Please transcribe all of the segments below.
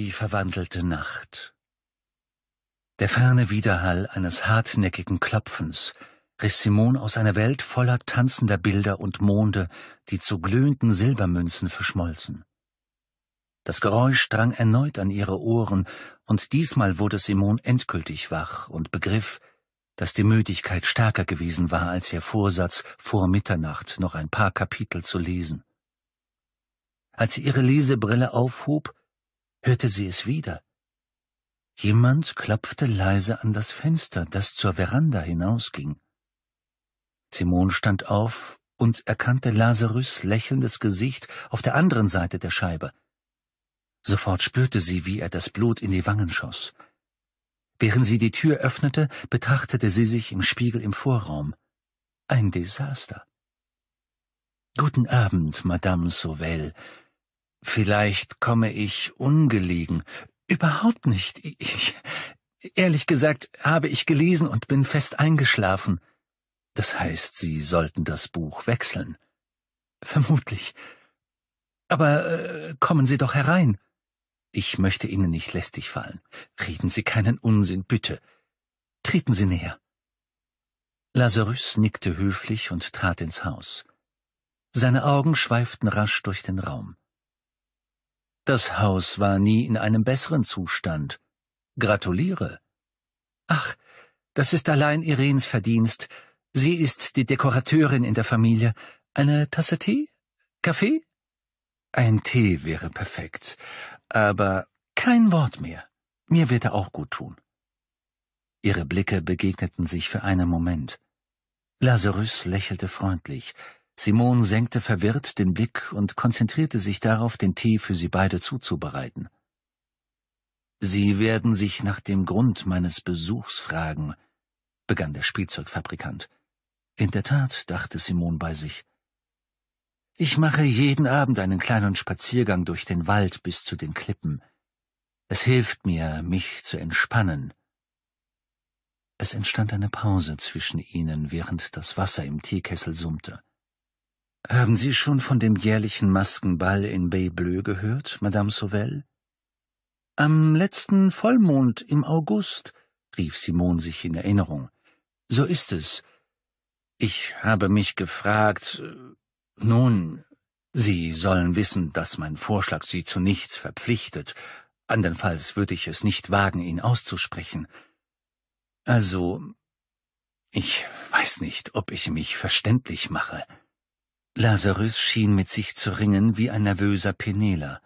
Die verwandelte Nacht. Der ferne Widerhall eines hartnäckigen Klopfens riss Simon aus einer Welt voller tanzender Bilder und Monde, die zu glühenden Silbermünzen verschmolzen. Das Geräusch drang erneut an ihre Ohren, und diesmal wurde Simon endgültig wach und begriff, dass die Müdigkeit stärker gewesen war als ihr Vorsatz, vor Mitternacht noch ein paar Kapitel zu lesen. Als sie ihre Lesebrille aufhob, hörte sie es wieder. Jemand klopfte leise an das Fenster, das zur Veranda hinausging. Simon stand auf und erkannte Lazarus lächelndes Gesicht auf der anderen Seite der Scheibe. Sofort spürte sie, wie er das Blut in die Wangen schoss. Während sie die Tür öffnete, betrachtete sie sich im Spiegel im Vorraum. Ein Desaster. Guten Abend, Madame Sauvel, Vielleicht komme ich ungelegen. Überhaupt nicht. Ich, ehrlich gesagt, habe ich gelesen und bin fest eingeschlafen. Das heißt, Sie sollten das Buch wechseln. Vermutlich. Aber äh, kommen Sie doch herein. Ich möchte Ihnen nicht lästig fallen. Reden Sie keinen Unsinn, bitte. Treten Sie näher. Lazarus nickte höflich und trat ins Haus. Seine Augen schweiften rasch durch den Raum. Das Haus war nie in einem besseren Zustand. Gratuliere. Ach, das ist allein Irens Verdienst. Sie ist die Dekorateurin in der Familie. Eine Tasse Tee? Kaffee? Ein Tee wäre perfekt. Aber kein Wort mehr. Mir wird er auch gut tun. Ihre Blicke begegneten sich für einen Moment. Lazarus lächelte freundlich, Simon senkte verwirrt den Blick und konzentrierte sich darauf, den Tee für sie beide zuzubereiten. Sie werden sich nach dem Grund meines Besuchs fragen, begann der Spielzeugfabrikant. In der Tat, dachte Simon bei sich. Ich mache jeden Abend einen kleinen Spaziergang durch den Wald bis zu den Klippen. Es hilft mir, mich zu entspannen. Es entstand eine Pause zwischen ihnen, während das Wasser im Teekessel summte. Haben Sie schon von dem jährlichen Maskenball in Bay Bleu gehört, Madame Sauvel? Am letzten Vollmond im August, rief Simon sich in Erinnerung. So ist es. Ich habe mich gefragt. Äh, nun, Sie sollen wissen, dass mein Vorschlag Sie zu nichts verpflichtet, andernfalls würde ich es nicht wagen, ihn auszusprechen. Also, ich weiß nicht, ob ich mich verständlich mache. Lazarus schien mit sich zu ringen wie ein nervöser Penela.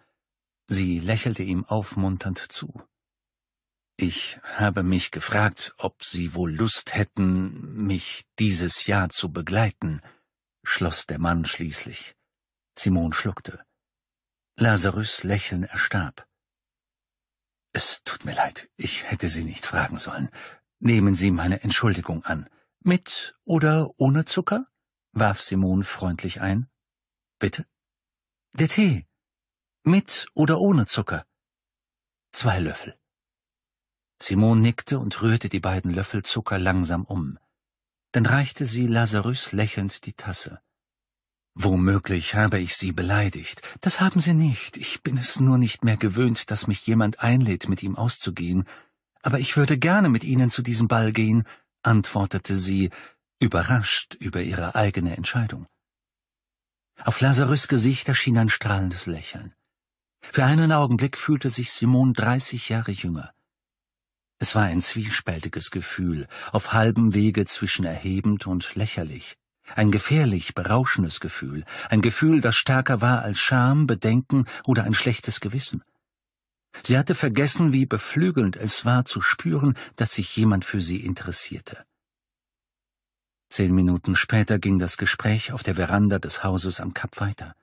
Sie lächelte ihm aufmunternd zu. Ich habe mich gefragt, ob Sie wohl Lust hätten, mich dieses Jahr zu begleiten, schloss der Mann schließlich. Simon schluckte. Lazarus Lächeln erstarb. Es tut mir leid, ich hätte Sie nicht fragen sollen. Nehmen Sie meine Entschuldigung an. Mit oder ohne Zucker? warf Simon freundlich ein. Bitte? Der Tee. Mit oder ohne Zucker? Zwei Löffel. Simon nickte und rührte die beiden Löffel Zucker langsam um. Dann reichte sie Lazarus lächelnd die Tasse. Womöglich habe ich Sie beleidigt. Das haben Sie nicht. Ich bin es nur nicht mehr gewöhnt, dass mich jemand einlädt, mit ihm auszugehen. Aber ich würde gerne mit Ihnen zu diesem Ball gehen, antwortete sie, überrascht über ihre eigene Entscheidung. Auf Lazarus Gesicht erschien ein strahlendes Lächeln. Für einen Augenblick fühlte sich Simon dreißig Jahre jünger. Es war ein zwiespältiges Gefühl, auf halbem Wege zwischen erhebend und lächerlich. Ein gefährlich berauschendes Gefühl, ein Gefühl, das stärker war als Scham, Bedenken oder ein schlechtes Gewissen. Sie hatte vergessen, wie beflügelnd es war zu spüren, dass sich jemand für sie interessierte. Zehn Minuten später ging das Gespräch auf der Veranda des Hauses am Kap weiter.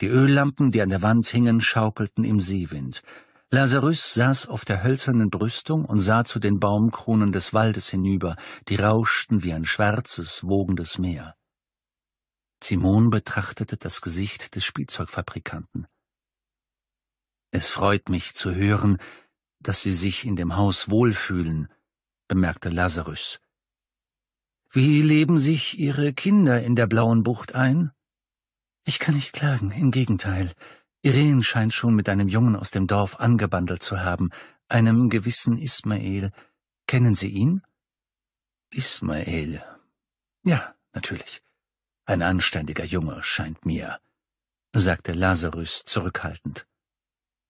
Die Öllampen, die an der Wand hingen, schaukelten im Seewind. Lazarus saß auf der hölzernen Brüstung und sah zu den Baumkronen des Waldes hinüber, die rauschten wie ein schwarzes, wogendes Meer. Simon betrachtete das Gesicht des Spielzeugfabrikanten. Es freut mich zu hören, dass Sie sich in dem Haus wohlfühlen, bemerkte Lazarus. Wie leben sich Ihre Kinder in der blauen Bucht ein? Ich kann nicht klagen, im Gegenteil. Irene scheint schon mit einem Jungen aus dem Dorf angebandelt zu haben, einem gewissen Ismael. Kennen Sie ihn? Ismael. Ja, natürlich. Ein anständiger Junge scheint mir, sagte Lazarus zurückhaltend.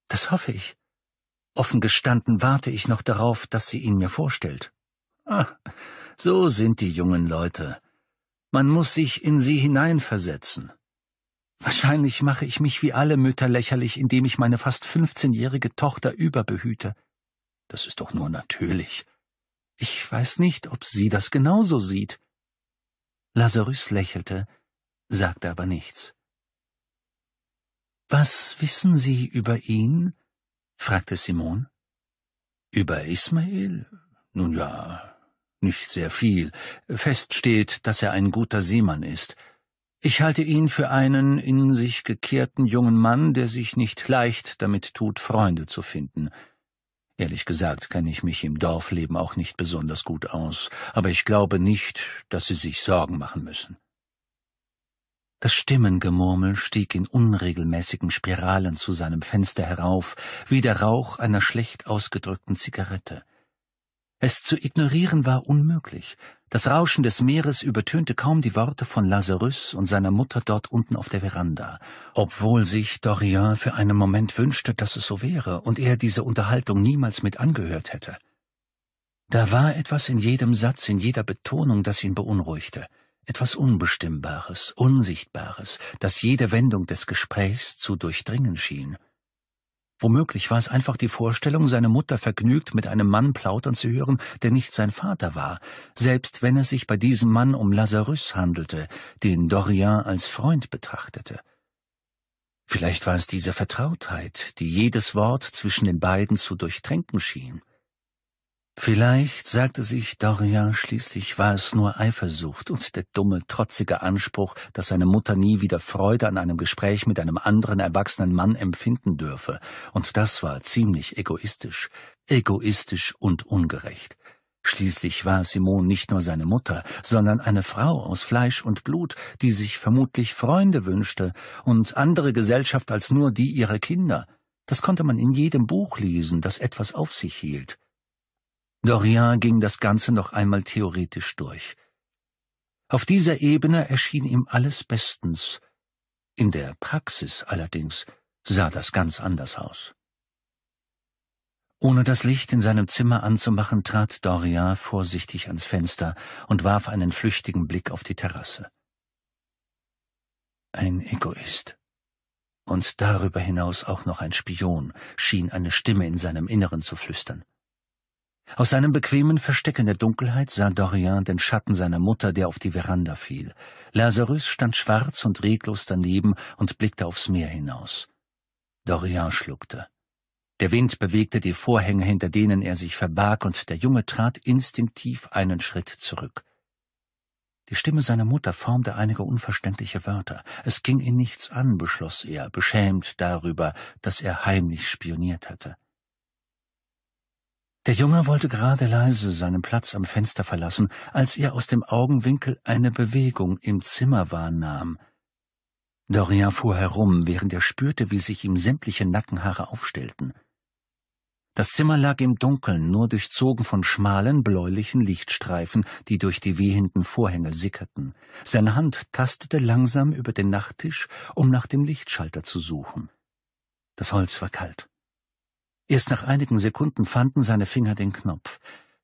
Das hoffe ich. Offen gestanden warte ich noch darauf, dass sie ihn mir vorstellt. Ah, so sind die jungen Leute. Man muss sich in sie hineinversetzen. Wahrscheinlich mache ich mich wie alle Mütter lächerlich, indem ich meine fast fünfzehnjährige Tochter überbehüte. Das ist doch nur natürlich. Ich weiß nicht, ob sie das genauso sieht. Lazarus lächelte, sagte aber nichts. Was wissen Sie über ihn? fragte Simon. Über Ismael? Nun ja, nicht sehr viel. Fest steht, dass er ein guter Seemann ist. Ich halte ihn für einen in sich gekehrten jungen Mann, der sich nicht leicht damit tut, Freunde zu finden. Ehrlich gesagt kenne ich mich im Dorfleben auch nicht besonders gut aus, aber ich glaube nicht, dass Sie sich Sorgen machen müssen. Das Stimmengemurmel stieg in unregelmäßigen Spiralen zu seinem Fenster herauf, wie der Rauch einer schlecht ausgedrückten Zigarette. Es zu ignorieren war unmöglich. Das Rauschen des Meeres übertönte kaum die Worte von Lazarus und seiner Mutter dort unten auf der Veranda, obwohl sich Dorian für einen Moment wünschte, dass es so wäre und er diese Unterhaltung niemals mit angehört hätte. Da war etwas in jedem Satz, in jeder Betonung, das ihn beunruhigte, etwas Unbestimmbares, Unsichtbares, das jede Wendung des Gesprächs zu durchdringen schien. Womöglich war es einfach die Vorstellung, seine Mutter vergnügt mit einem Mann plaudern zu hören, der nicht sein Vater war, selbst wenn es sich bei diesem Mann um Lazarus handelte, den Dorian als Freund betrachtete. Vielleicht war es diese Vertrautheit, die jedes Wort zwischen den beiden zu durchtränken schien. Vielleicht, sagte sich Doria, schließlich, war es nur Eifersucht und der dumme, trotzige Anspruch, dass seine Mutter nie wieder Freude an einem Gespräch mit einem anderen erwachsenen Mann empfinden dürfe. Und das war ziemlich egoistisch. Egoistisch und ungerecht. Schließlich war Simone nicht nur seine Mutter, sondern eine Frau aus Fleisch und Blut, die sich vermutlich Freunde wünschte und andere Gesellschaft als nur die ihrer Kinder. Das konnte man in jedem Buch lesen, das etwas auf sich hielt. Dorian ging das Ganze noch einmal theoretisch durch. Auf dieser Ebene erschien ihm alles bestens. In der Praxis allerdings sah das ganz anders aus. Ohne das Licht in seinem Zimmer anzumachen, trat Dorian vorsichtig ans Fenster und warf einen flüchtigen Blick auf die Terrasse. Ein Egoist. Und darüber hinaus auch noch ein Spion, schien eine Stimme in seinem Inneren zu flüstern. Aus seinem bequemen Versteck in der Dunkelheit sah Dorian den Schatten seiner Mutter, der auf die Veranda fiel. Lazarus stand schwarz und reglos daneben und blickte aufs Meer hinaus. Dorian schluckte. Der Wind bewegte die Vorhänge, hinter denen er sich verbarg, und der Junge trat instinktiv einen Schritt zurück. Die Stimme seiner Mutter formte einige unverständliche Wörter. Es ging ihn nichts an, beschloss er, beschämt darüber, dass er heimlich spioniert hatte. Der Junge wollte gerade leise seinen Platz am Fenster verlassen, als er aus dem Augenwinkel eine Bewegung im Zimmer wahrnahm. Dorian fuhr herum, während er spürte, wie sich ihm sämtliche Nackenhaare aufstellten. Das Zimmer lag im Dunkeln, nur durchzogen von schmalen, bläulichen Lichtstreifen, die durch die wehenden Vorhänge sickerten. Seine Hand tastete langsam über den Nachttisch, um nach dem Lichtschalter zu suchen. Das Holz war kalt. Erst nach einigen Sekunden fanden seine Finger den Knopf.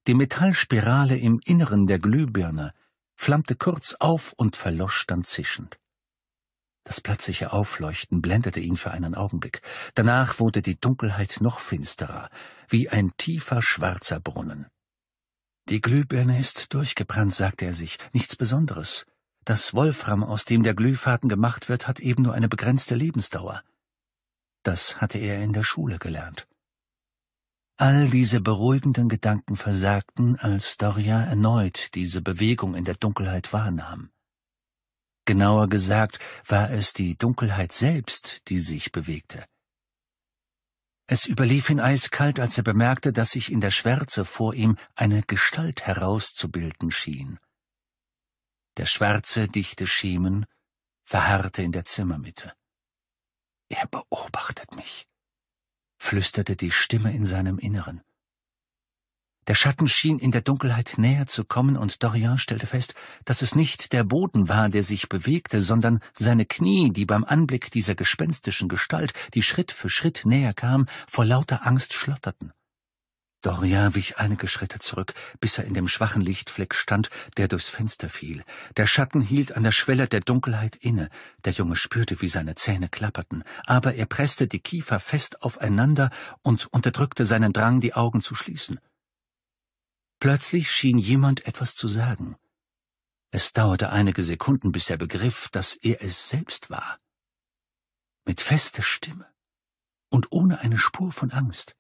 Die Metallspirale im Inneren der Glühbirne flammte kurz auf und verlosch dann zischend. Das plötzliche Aufleuchten blendete ihn für einen Augenblick. Danach wurde die Dunkelheit noch finsterer, wie ein tiefer schwarzer Brunnen. Die Glühbirne ist durchgebrannt, sagte er sich. Nichts Besonderes. Das Wolfram, aus dem der Glühfaden gemacht wird, hat eben nur eine begrenzte Lebensdauer. Das hatte er in der Schule gelernt. All diese beruhigenden Gedanken versagten, als Doria erneut diese Bewegung in der Dunkelheit wahrnahm. Genauer gesagt war es die Dunkelheit selbst, die sich bewegte. Es überlief ihn eiskalt, als er bemerkte, dass sich in der Schwärze vor ihm eine Gestalt herauszubilden schien. Der schwarze, dichte Schemen verharrte in der Zimmermitte. Er beobachtet mich, flüsterte die Stimme in seinem Inneren. Der Schatten schien in der Dunkelheit näher zu kommen, und Dorian stellte fest, dass es nicht der Boden war, der sich bewegte, sondern seine Knie, die beim Anblick dieser gespenstischen Gestalt, die Schritt für Schritt näher kam, vor lauter Angst schlotterten. Dorian wich einige Schritte zurück, bis er in dem schwachen Lichtfleck stand, der durchs Fenster fiel. Der Schatten hielt an der Schwelle der Dunkelheit inne. Der Junge spürte, wie seine Zähne klapperten, aber er presste die Kiefer fest aufeinander und unterdrückte seinen Drang, die Augen zu schließen. Plötzlich schien jemand etwas zu sagen. Es dauerte einige Sekunden, bis er begriff, dass er es selbst war. Mit fester Stimme und ohne eine Spur von Angst.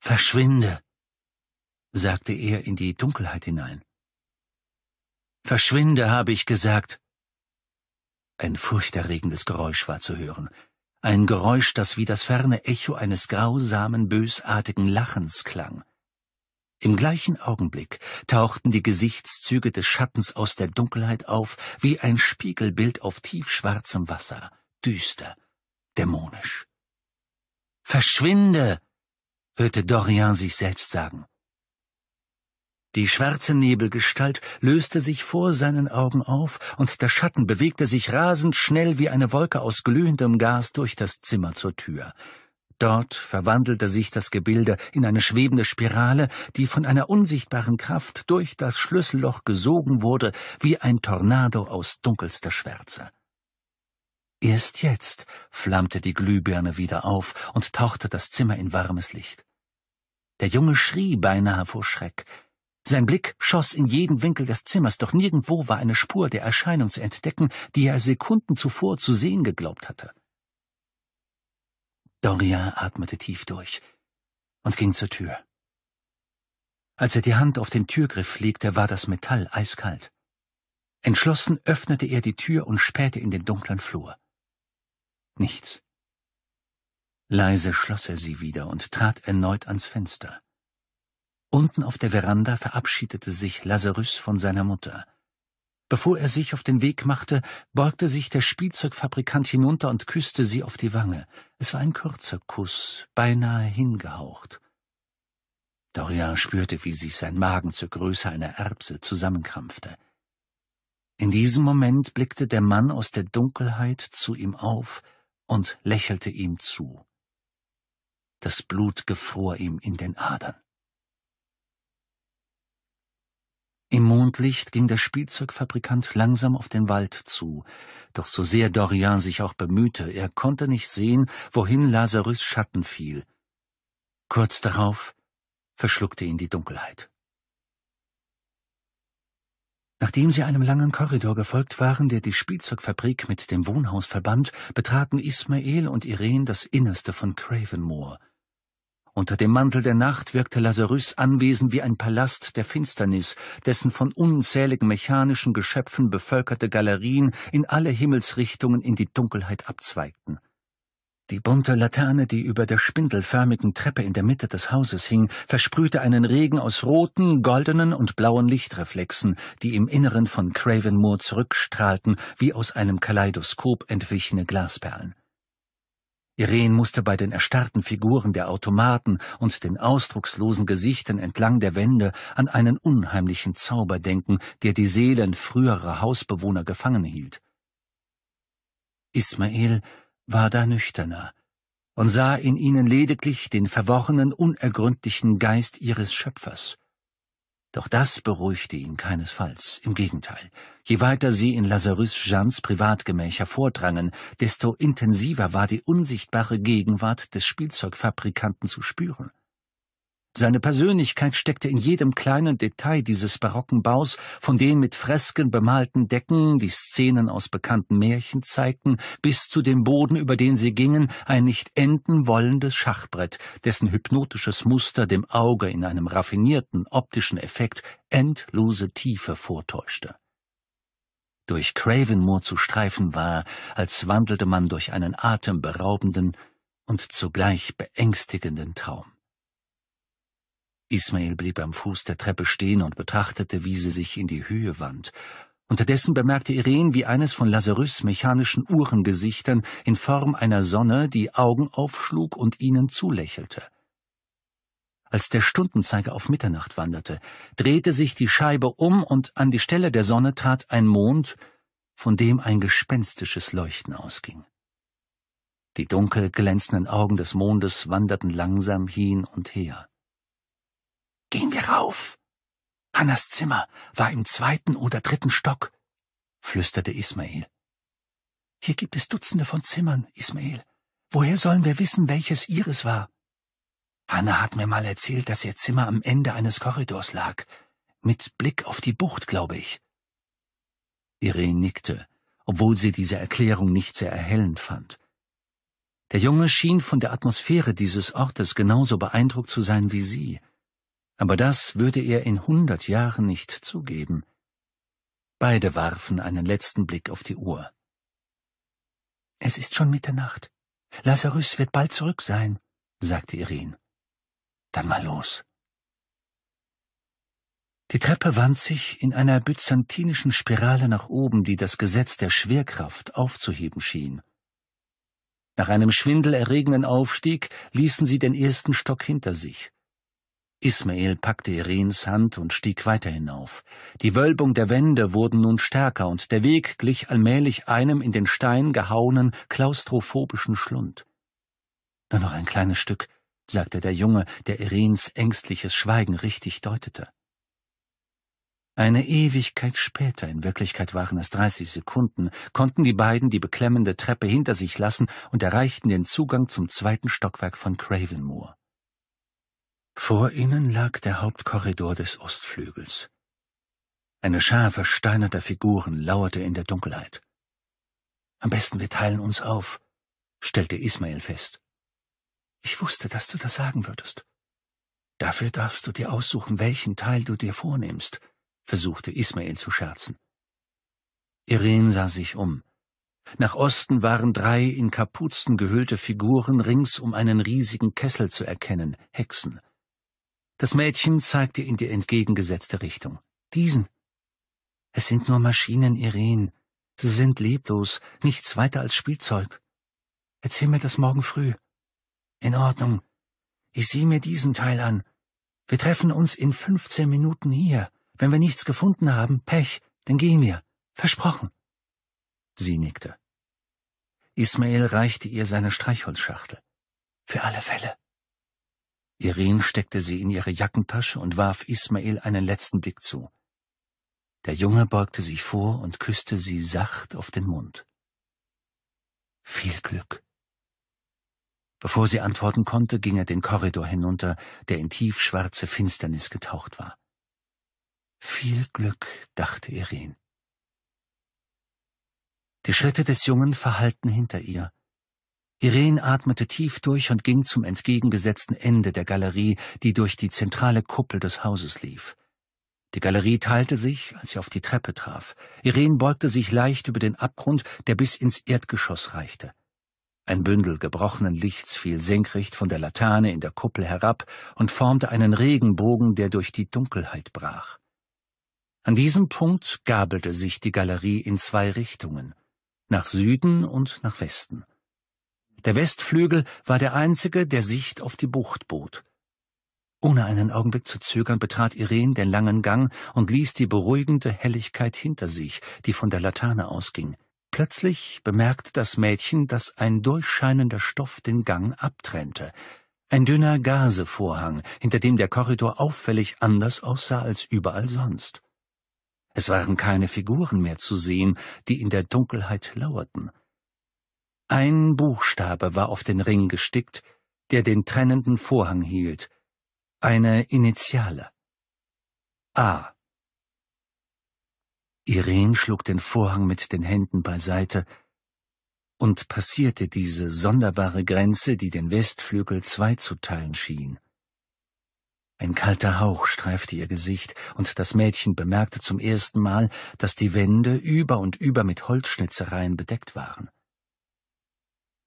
Verschwinde, sagte er in die Dunkelheit hinein. Verschwinde, habe ich gesagt. Ein furchterregendes Geräusch war zu hören, ein Geräusch, das wie das ferne Echo eines grausamen, bösartigen Lachens klang. Im gleichen Augenblick tauchten die Gesichtszüge des Schattens aus der Dunkelheit auf, wie ein Spiegelbild auf tiefschwarzem Wasser, düster, dämonisch. Verschwinde, hörte Dorian sich selbst sagen. Die schwarze Nebelgestalt löste sich vor seinen Augen auf, und der Schatten bewegte sich rasend schnell wie eine Wolke aus glühendem Gas durch das Zimmer zur Tür. Dort verwandelte sich das Gebilde in eine schwebende Spirale, die von einer unsichtbaren Kraft durch das Schlüsselloch gesogen wurde, wie ein Tornado aus dunkelster Schwärze. Erst jetzt flammte die Glühbirne wieder auf und tauchte das Zimmer in warmes Licht. Der Junge schrie beinahe vor Schreck. Sein Blick schoss in jeden Winkel des Zimmers, doch nirgendwo war eine Spur der Erscheinung zu entdecken, die er Sekunden zuvor zu sehen geglaubt hatte. Dorian atmete tief durch und ging zur Tür. Als er die Hand auf den Türgriff legte, war das Metall eiskalt. Entschlossen öffnete er die Tür und spähte in den dunklen Flur. Nichts. Leise schloss er sie wieder und trat erneut ans Fenster. Unten auf der Veranda verabschiedete sich Lazarus von seiner Mutter. Bevor er sich auf den Weg machte, beugte sich der Spielzeugfabrikant hinunter und küsste sie auf die Wange. Es war ein kurzer Kuss, beinahe hingehaucht. Dorian spürte, wie sich sein Magen zur Größe einer Erbse zusammenkrampfte. In diesem Moment blickte der Mann aus der Dunkelheit zu ihm auf und lächelte ihm zu. Das Blut gefror ihm in den Adern. Im Mondlicht ging der Spielzeugfabrikant langsam auf den Wald zu. Doch so sehr Dorian sich auch bemühte, er konnte nicht sehen, wohin Lazarus Schatten fiel. Kurz darauf verschluckte ihn die Dunkelheit. Nachdem sie einem langen Korridor gefolgt waren, der die Spielzeugfabrik mit dem Wohnhaus verband, betraten Ismael und Irene das Innerste von Cravenmoor. Unter dem Mantel der Nacht wirkte Lazarus Anwesen wie ein Palast der Finsternis, dessen von unzähligen mechanischen Geschöpfen bevölkerte Galerien in alle Himmelsrichtungen in die Dunkelheit abzweigten. Die bunte Laterne, die über der spindelförmigen Treppe in der Mitte des Hauses hing, versprühte einen Regen aus roten, goldenen und blauen Lichtreflexen, die im Inneren von Craven Moor zurückstrahlten, wie aus einem Kaleidoskop entwichene Glasperlen. Irene musste bei den erstarrten Figuren der Automaten und den ausdruckslosen Gesichtern entlang der Wände an einen unheimlichen Zauber denken, der die Seelen früherer Hausbewohner gefangen hielt. Ismael war da nüchterner und sah in ihnen lediglich den verworrenen, unergründlichen Geist ihres Schöpfers. Doch das beruhigte ihn keinesfalls, im Gegenteil. Je weiter sie in Lazarus Jeans Privatgemächer vordrangen, desto intensiver war die unsichtbare Gegenwart des Spielzeugfabrikanten zu spüren. Seine Persönlichkeit steckte in jedem kleinen Detail dieses barocken Baus, von den mit Fresken bemalten Decken, die Szenen aus bekannten Märchen zeigten, bis zu dem Boden, über den sie gingen, ein nicht enden wollendes Schachbrett, dessen hypnotisches Muster dem Auge in einem raffinierten optischen Effekt endlose Tiefe vortäuschte. Durch Cravenmoor zu streifen war, als wandelte man durch einen atemberaubenden und zugleich beängstigenden Traum. Ismail blieb am Fuß der Treppe stehen und betrachtete, wie sie sich in die Höhe wand. Unterdessen bemerkte Irene, wie eines von Lazarus mechanischen Uhrengesichtern in Form einer Sonne die Augen aufschlug und ihnen zulächelte. Als der Stundenzeiger auf Mitternacht wanderte, drehte sich die Scheibe um und an die Stelle der Sonne trat ein Mond, von dem ein gespenstisches Leuchten ausging. Die dunkel glänzenden Augen des Mondes wanderten langsam hin und her gehen wir rauf. Hannas Zimmer war im zweiten oder dritten Stock, flüsterte Ismail. Hier gibt es Dutzende von Zimmern, Ismail. Woher sollen wir wissen, welches ihres war? Hanna hat mir mal erzählt, dass ihr Zimmer am Ende eines Korridors lag, mit Blick auf die Bucht, glaube ich. Irene nickte, obwohl sie diese Erklärung nicht sehr erhellend fand. Der Junge schien von der Atmosphäre dieses Ortes genauso beeindruckt zu sein wie sie aber das würde er in hundert Jahren nicht zugeben. Beide warfen einen letzten Blick auf die Uhr. Es ist schon Mitternacht. Lazarus wird bald zurück sein, sagte Irene. Dann mal los. Die Treppe wand sich in einer byzantinischen Spirale nach oben, die das Gesetz der Schwerkraft aufzuheben schien. Nach einem schwindelerregenden Aufstieg ließen sie den ersten Stock hinter sich. Ismael packte Irens Hand und stieg weiter hinauf. Die Wölbung der Wände wurden nun stärker und der Weg glich allmählich einem in den Stein gehauenen, klaustrophobischen Schlund. Nur noch ein kleines Stück, sagte der Junge, der Irens ängstliches Schweigen richtig deutete. Eine Ewigkeit später, in Wirklichkeit waren es 30 Sekunden, konnten die beiden die beklemmende Treppe hinter sich lassen und erreichten den Zugang zum zweiten Stockwerk von Cravenmoor. Vor ihnen lag der Hauptkorridor des Ostflügels. Eine Schar versteinerter Figuren lauerte in der Dunkelheit. Am besten wir teilen uns auf, stellte Ismael fest. Ich wusste, dass du das sagen würdest. Dafür darfst du dir aussuchen, welchen Teil du dir vornimmst, versuchte Ismael zu scherzen. Irene sah sich um. Nach Osten waren drei in Kapuzen gehüllte Figuren rings um einen riesigen Kessel zu erkennen, Hexen. Das Mädchen zeigte in die entgegengesetzte Richtung. Diesen. Es sind nur Maschinen, Irene. Sie sind leblos, nichts weiter als Spielzeug. Erzähl mir das morgen früh. In Ordnung. Ich sehe mir diesen Teil an. Wir treffen uns in 15 Minuten hier. Wenn wir nichts gefunden haben, Pech, dann gehen wir. Versprochen. Sie nickte. Ismail reichte ihr seine Streichholzschachtel. Für alle Fälle. Irene steckte sie in ihre Jackentasche und warf Ismail einen letzten Blick zu. Der Junge beugte sich vor und küsste sie sacht auf den Mund. Viel Glück. Bevor sie antworten konnte, ging er den Korridor hinunter, der in tiefschwarze Finsternis getaucht war. Viel Glück, dachte Irene. Die Schritte des Jungen verhallten hinter ihr. Irene atmete tief durch und ging zum entgegengesetzten Ende der Galerie, die durch die zentrale Kuppel des Hauses lief. Die Galerie teilte sich, als sie auf die Treppe traf. Irene beugte sich leicht über den Abgrund, der bis ins Erdgeschoss reichte. Ein Bündel gebrochenen Lichts fiel senkrecht von der Laterne in der Kuppel herab und formte einen Regenbogen, der durch die Dunkelheit brach. An diesem Punkt gabelte sich die Galerie in zwei Richtungen, nach Süden und nach Westen. Der Westflügel war der einzige, der Sicht auf die Bucht bot. Ohne einen Augenblick zu zögern betrat Irene den langen Gang und ließ die beruhigende Helligkeit hinter sich, die von der Laterne ausging. Plötzlich bemerkte das Mädchen, dass ein durchscheinender Stoff den Gang abtrennte. Ein dünner Gasevorhang, hinter dem der Korridor auffällig anders aussah als überall sonst. Es waren keine Figuren mehr zu sehen, die in der Dunkelheit lauerten. Ein Buchstabe war auf den Ring gestickt, der den trennenden Vorhang hielt, eine Initiale. A. Irene schlug den Vorhang mit den Händen beiseite und passierte diese sonderbare Grenze, die den Westflügel zwei zu teilen schien. Ein kalter Hauch streifte ihr Gesicht, und das Mädchen bemerkte zum ersten Mal, dass die Wände über und über mit Holzschnitzereien bedeckt waren.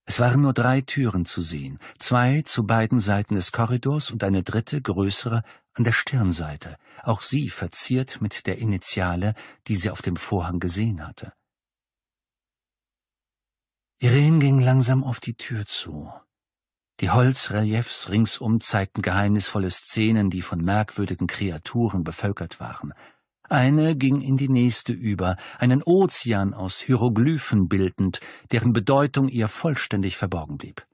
Es waren nur drei Türen zu sehen, zwei zu beiden Seiten des Korridors und eine dritte, größere, an der Stirnseite, auch sie verziert mit der Initiale, die sie auf dem Vorhang gesehen hatte. Irene ging langsam auf die Tür zu. Die Holzreliefs ringsum zeigten geheimnisvolle Szenen, die von merkwürdigen Kreaturen bevölkert waren – eine ging in die nächste über, einen Ozean aus Hieroglyphen bildend, deren Bedeutung ihr vollständig verborgen blieb.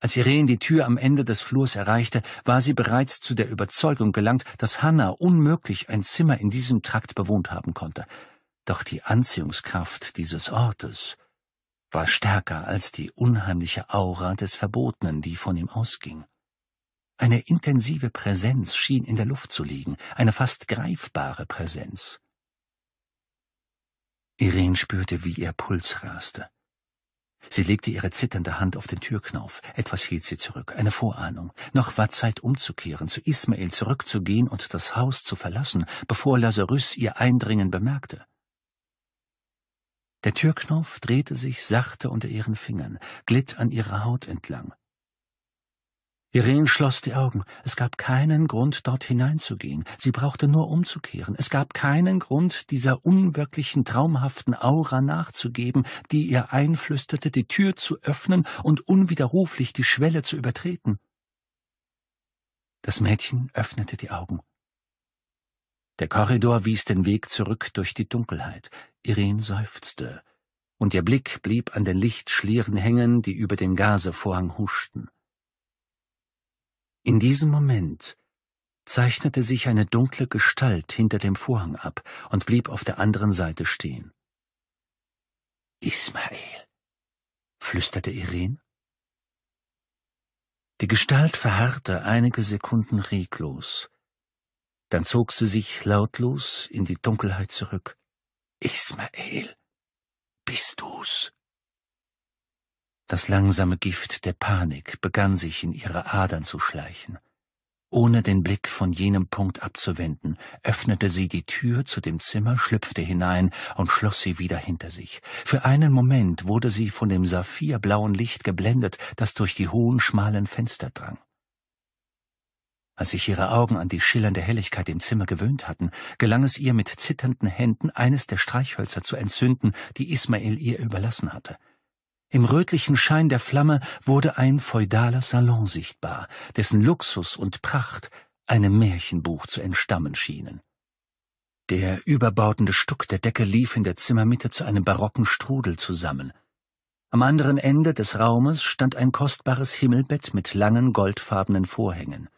Als Irene die Tür am Ende des Flurs erreichte, war sie bereits zu der Überzeugung gelangt, dass Hannah unmöglich ein Zimmer in diesem Trakt bewohnt haben konnte. Doch die Anziehungskraft dieses Ortes war stärker als die unheimliche Aura des Verbotenen, die von ihm ausging. Eine intensive Präsenz schien in der Luft zu liegen, eine fast greifbare Präsenz. Irene spürte, wie ihr Puls raste. Sie legte ihre zitternde Hand auf den Türknauf. Etwas hielt sie zurück, eine Vorahnung. Noch war Zeit umzukehren, zu Ismael zurückzugehen und das Haus zu verlassen, bevor Lazarus ihr Eindringen bemerkte. Der Türknauf drehte sich sachte unter ihren Fingern, glitt an ihrer Haut entlang. Irene schloss die Augen. Es gab keinen Grund, dort hineinzugehen. Sie brauchte nur umzukehren. Es gab keinen Grund, dieser unwirklichen, traumhaften Aura nachzugeben, die ihr einflüsterte, die Tür zu öffnen und unwiderruflich die Schwelle zu übertreten. Das Mädchen öffnete die Augen. Der Korridor wies den Weg zurück durch die Dunkelheit. Irene seufzte, und ihr Blick blieb an den Lichtschlieren hängen, die über den Gasevorhang huschten. In diesem Moment zeichnete sich eine dunkle Gestalt hinter dem Vorhang ab und blieb auf der anderen Seite stehen. Ismael, flüsterte Irene. Die Gestalt verharrte einige Sekunden reglos. Dann zog sie sich lautlos in die Dunkelheit zurück. Ismael, bist du's? Das langsame Gift der Panik begann sich in ihre Adern zu schleichen. Ohne den Blick von jenem Punkt abzuwenden, öffnete sie die Tür zu dem Zimmer, schlüpfte hinein und schloss sie wieder hinter sich. Für einen Moment wurde sie von dem saphirblauen Licht geblendet, das durch die hohen, schmalen Fenster drang. Als sich ihre Augen an die schillernde Helligkeit im Zimmer gewöhnt hatten, gelang es ihr mit zitternden Händen, eines der Streichhölzer zu entzünden, die Ismael ihr überlassen hatte. Im rötlichen Schein der Flamme wurde ein feudaler Salon sichtbar, dessen Luxus und Pracht einem Märchenbuch zu entstammen schienen. Der überbautende Stuck der Decke lief in der Zimmermitte zu einem barocken Strudel zusammen. Am anderen Ende des Raumes stand ein kostbares Himmelbett mit langen goldfarbenen Vorhängen.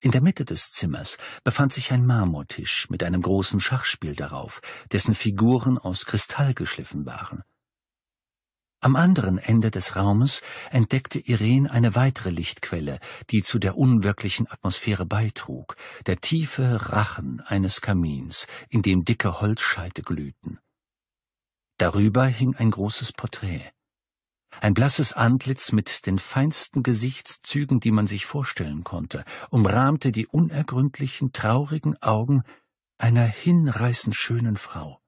In der Mitte des Zimmers befand sich ein Marmortisch mit einem großen Schachspiel darauf, dessen Figuren aus Kristall geschliffen waren. Am anderen Ende des Raumes entdeckte Irene eine weitere Lichtquelle, die zu der unwirklichen Atmosphäre beitrug, der tiefe Rachen eines Kamins, in dem dicke Holzscheite glühten. Darüber hing ein großes Porträt. Ein blasses Antlitz mit den feinsten Gesichtszügen, die man sich vorstellen konnte, umrahmte die unergründlichen, traurigen Augen einer hinreißend schönen Frau.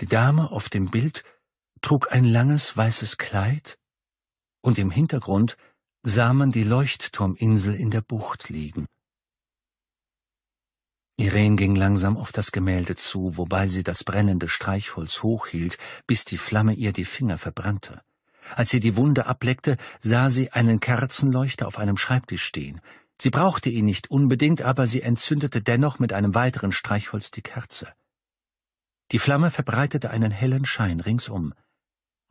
Die Dame auf dem Bild trug ein langes weißes Kleid, und im Hintergrund sah man die Leuchtturminsel in der Bucht liegen. Irene ging langsam auf das Gemälde zu, wobei sie das brennende Streichholz hochhielt, bis die Flamme ihr die Finger verbrannte. Als sie die Wunde ableckte, sah sie einen Kerzenleuchter auf einem Schreibtisch stehen. Sie brauchte ihn nicht unbedingt, aber sie entzündete dennoch mit einem weiteren Streichholz die Kerze. Die Flamme verbreitete einen hellen Schein ringsum.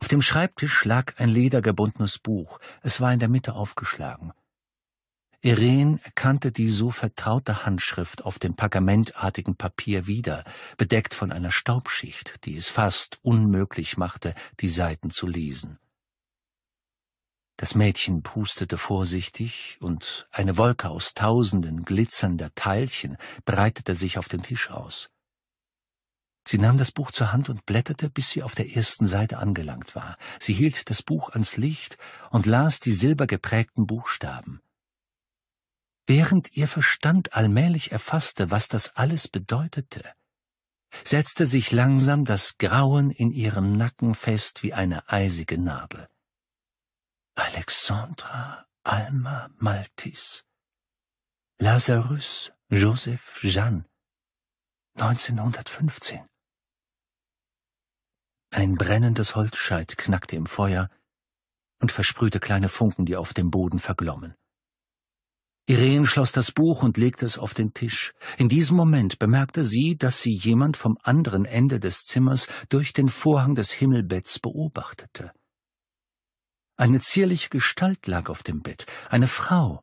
Auf dem Schreibtisch lag ein ledergebundenes Buch. Es war in der Mitte aufgeschlagen. Irene erkannte die so vertraute Handschrift auf dem pergamentartigen Papier wieder, bedeckt von einer Staubschicht, die es fast unmöglich machte, die Seiten zu lesen. Das Mädchen pustete vorsichtig, und eine Wolke aus tausenden glitzernder Teilchen breitete sich auf dem Tisch aus. Sie nahm das Buch zur Hand und blätterte, bis sie auf der ersten Seite angelangt war. Sie hielt das Buch ans Licht und las die silbergeprägten Buchstaben. Während ihr Verstand allmählich erfasste, was das alles bedeutete, setzte sich langsam das Grauen in ihrem Nacken fest wie eine eisige Nadel. Alexandra Alma Maltis, Lazarus Joseph Jeanne, 1915. Ein brennendes Holzscheit knackte im Feuer und versprühte kleine Funken, die auf dem Boden verglommen. Irene schloss das Buch und legte es auf den Tisch. In diesem Moment bemerkte sie, dass sie jemand vom anderen Ende des Zimmers durch den Vorhang des Himmelbetts beobachtete. Eine zierliche Gestalt lag auf dem Bett, eine Frau,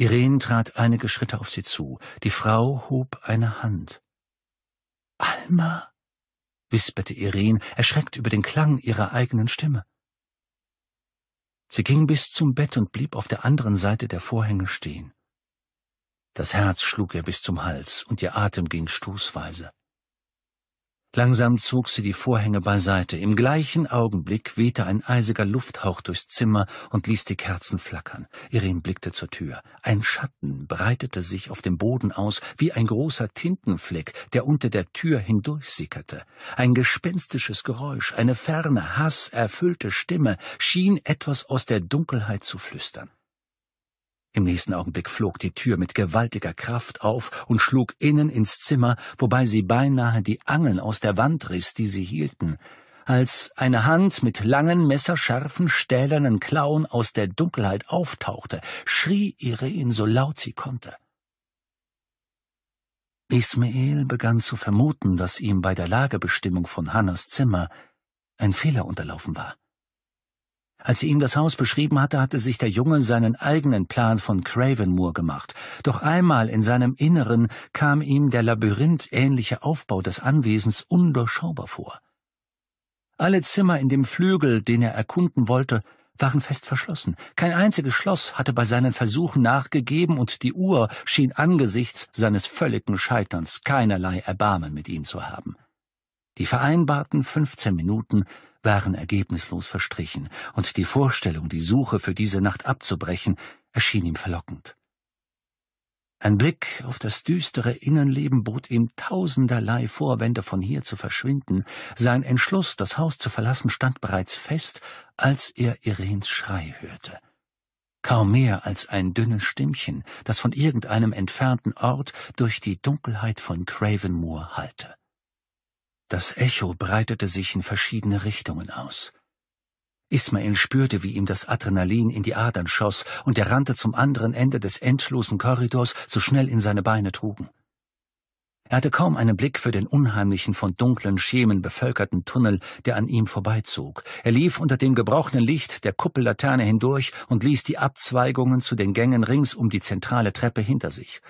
Irene trat einige Schritte auf sie zu. Die Frau hob eine Hand. Alma? wisperte Irene, erschreckt über den Klang ihrer eigenen Stimme. Sie ging bis zum Bett und blieb auf der anderen Seite der Vorhänge stehen. Das Herz schlug ihr bis zum Hals und ihr Atem ging stoßweise. Langsam zog sie die Vorhänge beiseite. Im gleichen Augenblick wehte ein eisiger Lufthauch durchs Zimmer und ließ die Kerzen flackern. Irene blickte zur Tür. Ein Schatten breitete sich auf dem Boden aus, wie ein großer Tintenfleck, der unter der Tür hindurchsickerte. Ein gespenstisches Geräusch, eine ferne, hasserfüllte Stimme schien etwas aus der Dunkelheit zu flüstern. Im nächsten Augenblick flog die Tür mit gewaltiger Kraft auf und schlug innen ins Zimmer, wobei sie beinahe die Angeln aus der Wand riss, die sie hielten. Als eine Hand mit langen, messerscharfen, stählernen Klauen aus der Dunkelheit auftauchte, schrie Irene so laut sie konnte. Ismael begann zu vermuten, dass ihm bei der Lagebestimmung von Hannas Zimmer ein Fehler unterlaufen war. Als sie ihm das Haus beschrieben hatte, hatte sich der Junge seinen eigenen Plan von Cravenmoor gemacht. Doch einmal in seinem Inneren kam ihm der labyrinthähnliche Aufbau des Anwesens undurchschaubar vor. Alle Zimmer in dem Flügel, den er erkunden wollte, waren fest verschlossen. Kein einziges Schloss hatte bei seinen Versuchen nachgegeben und die Uhr schien angesichts seines völligen Scheiterns keinerlei Erbarmen mit ihm zu haben. Die vereinbarten 15 Minuten waren ergebnislos verstrichen, und die Vorstellung, die Suche für diese Nacht abzubrechen, erschien ihm verlockend. Ein Blick auf das düstere Innenleben bot ihm tausenderlei Vorwände, von hier zu verschwinden. Sein Entschluss, das Haus zu verlassen, stand bereits fest, als er Irens Schrei hörte. Kaum mehr als ein dünnes Stimmchen, das von irgendeinem entfernten Ort durch die Dunkelheit von Cravenmoor hallte. Das Echo breitete sich in verschiedene Richtungen aus. Ismail spürte, wie ihm das Adrenalin in die Adern schoss, und er rannte zum anderen Ende des endlosen Korridors, so schnell ihn seine Beine trugen. Er hatte kaum einen Blick für den unheimlichen, von dunklen Schemen bevölkerten Tunnel, der an ihm vorbeizog. Er lief unter dem gebrauchten Licht der Kuppellaterne hindurch und ließ die Abzweigungen zu den Gängen rings um die zentrale Treppe hinter sich.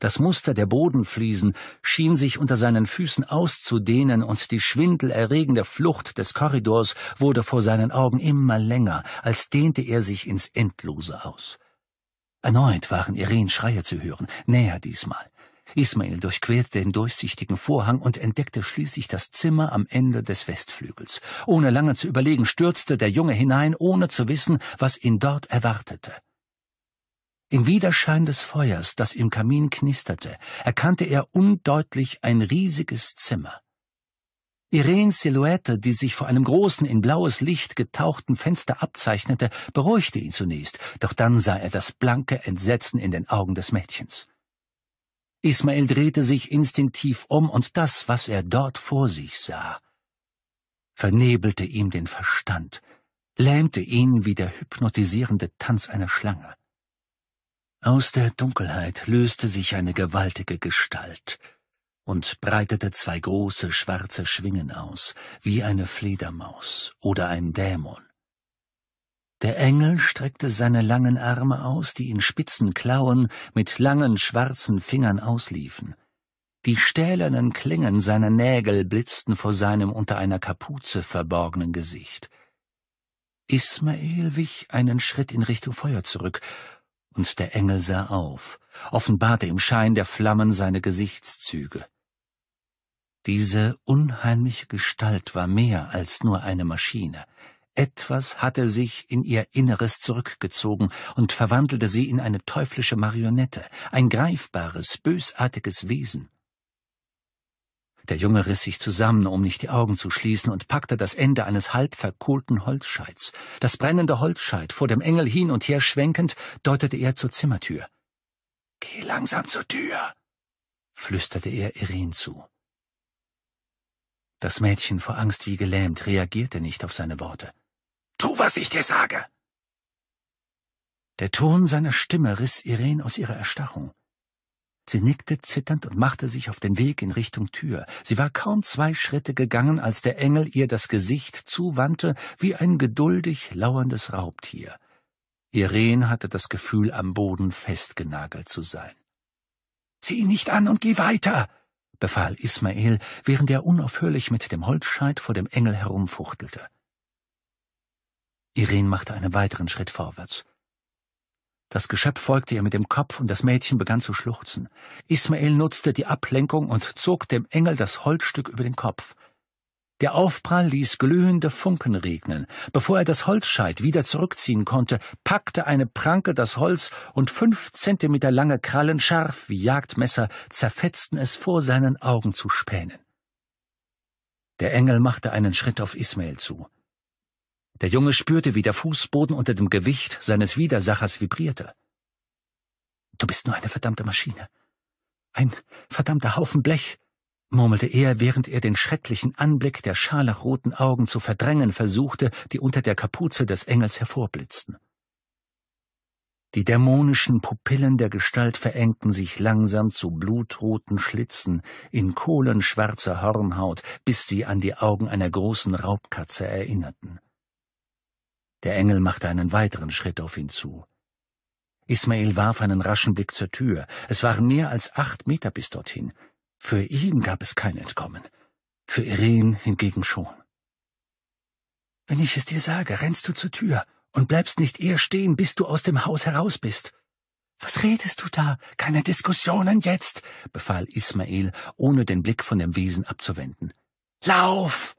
Das Muster der Bodenfliesen schien sich unter seinen Füßen auszudehnen und die schwindelerregende Flucht des Korridors wurde vor seinen Augen immer länger, als dehnte er sich ins Endlose aus. Erneut waren Irens Schreie zu hören, näher diesmal. Ismail durchquerte den durchsichtigen Vorhang und entdeckte schließlich das Zimmer am Ende des Westflügels. Ohne lange zu überlegen, stürzte der Junge hinein, ohne zu wissen, was ihn dort erwartete. Im Widerschein des Feuers, das im Kamin knisterte, erkannte er undeutlich ein riesiges Zimmer. Irenes Silhouette, die sich vor einem großen, in blaues Licht getauchten Fenster abzeichnete, beruhigte ihn zunächst, doch dann sah er das blanke Entsetzen in den Augen des Mädchens. Ismael drehte sich instinktiv um, und das, was er dort vor sich sah, vernebelte ihm den Verstand, lähmte ihn wie der hypnotisierende Tanz einer Schlange. Aus der Dunkelheit löste sich eine gewaltige Gestalt und breitete zwei große schwarze Schwingen aus, wie eine Fledermaus oder ein Dämon. Der Engel streckte seine langen Arme aus, die in spitzen Klauen mit langen schwarzen Fingern ausliefen. Die stählernen Klingen seiner Nägel blitzten vor seinem unter einer Kapuze verborgenen Gesicht. Ismael wich einen Schritt in Richtung Feuer zurück und der Engel sah auf, offenbarte im Schein der Flammen seine Gesichtszüge. Diese unheimliche Gestalt war mehr als nur eine Maschine. Etwas hatte sich in ihr Inneres zurückgezogen und verwandelte sie in eine teuflische Marionette, ein greifbares, bösartiges Wesen, der Junge riss sich zusammen, um nicht die Augen zu schließen, und packte das Ende eines halb verkohlten Holzscheits. Das brennende Holzscheit, vor dem Engel hin und her schwenkend, deutete er zur Zimmertür. Geh langsam zur Tür, flüsterte er Irene zu. Das Mädchen, vor Angst wie gelähmt, reagierte nicht auf seine Worte. Tu, was ich dir sage! Der Ton seiner Stimme riss Irene aus ihrer Erstarrung. Sie nickte zitternd und machte sich auf den Weg in Richtung Tür. Sie war kaum zwei Schritte gegangen, als der Engel ihr das Gesicht zuwandte wie ein geduldig lauerndes Raubtier. Irene hatte das Gefühl, am Boden festgenagelt zu sein. Zieh nicht an und geh weiter, befahl Ismael, während er unaufhörlich mit dem Holzscheit vor dem Engel herumfuchtelte. Irene machte einen weiteren Schritt vorwärts. Das Geschöpf folgte ihr mit dem Kopf und das Mädchen begann zu schluchzen. Ismael nutzte die Ablenkung und zog dem Engel das Holzstück über den Kopf. Der Aufprall ließ glühende Funken regnen. Bevor er das Holzscheit wieder zurückziehen konnte, packte eine Pranke das Holz und fünf Zentimeter lange Krallen scharf wie Jagdmesser zerfetzten es vor seinen Augen zu Spänen. Der Engel machte einen Schritt auf Ismael zu. Der Junge spürte, wie der Fußboden unter dem Gewicht seines Widersachers vibrierte. Du bist nur eine verdammte Maschine. Ein verdammter Haufen Blech, murmelte er, während er den schrecklichen Anblick der scharlachroten Augen zu verdrängen versuchte, die unter der Kapuze des Engels hervorblitzten. Die dämonischen Pupillen der Gestalt verengten sich langsam zu blutroten Schlitzen in kohlenschwarzer Hornhaut, bis sie an die Augen einer großen Raubkatze erinnerten. Der Engel machte einen weiteren Schritt auf ihn zu. Ismael warf einen raschen Blick zur Tür. Es waren mehr als acht Meter bis dorthin. Für ihn gab es kein Entkommen. Für Irene hingegen schon. Wenn ich es dir sage, rennst du zur Tür und bleibst nicht eher stehen, bis du aus dem Haus heraus bist. Was redest du da? Keine Diskussionen jetzt, befahl Ismael, ohne den Blick von dem Wesen abzuwenden. Lauf!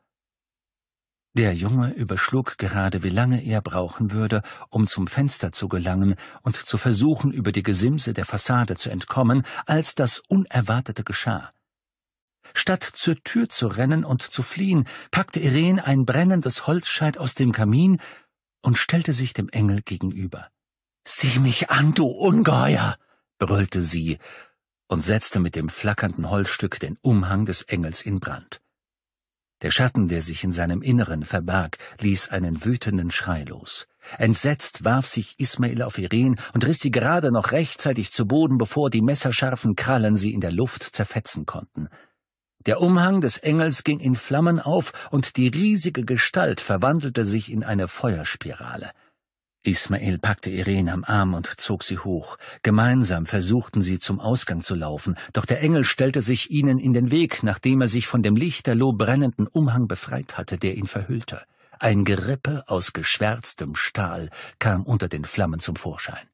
Der Junge überschlug gerade, wie lange er brauchen würde, um zum Fenster zu gelangen und zu versuchen, über die Gesimse der Fassade zu entkommen, als das Unerwartete geschah. Statt zur Tür zu rennen und zu fliehen, packte Irene ein brennendes Holzscheit aus dem Kamin und stellte sich dem Engel gegenüber. Sieh mich an, du Ungeheuer! brüllte sie und setzte mit dem flackernden Holzstück den Umhang des Engels in Brand. Der Schatten, der sich in seinem Inneren verbarg, ließ einen wütenden Schrei los. Entsetzt warf sich Ismail auf Irene und riss sie gerade noch rechtzeitig zu Boden, bevor die messerscharfen Krallen sie in der Luft zerfetzen konnten. Der Umhang des Engels ging in Flammen auf und die riesige Gestalt verwandelte sich in eine Feuerspirale. Ismael packte Irene am Arm und zog sie hoch. Gemeinsam versuchten sie zum Ausgang zu laufen, doch der Engel stellte sich ihnen in den Weg, nachdem er sich von dem lichterloh brennenden Umhang befreit hatte, der ihn verhüllte. Ein Gerippe aus geschwärztem Stahl kam unter den Flammen zum Vorschein.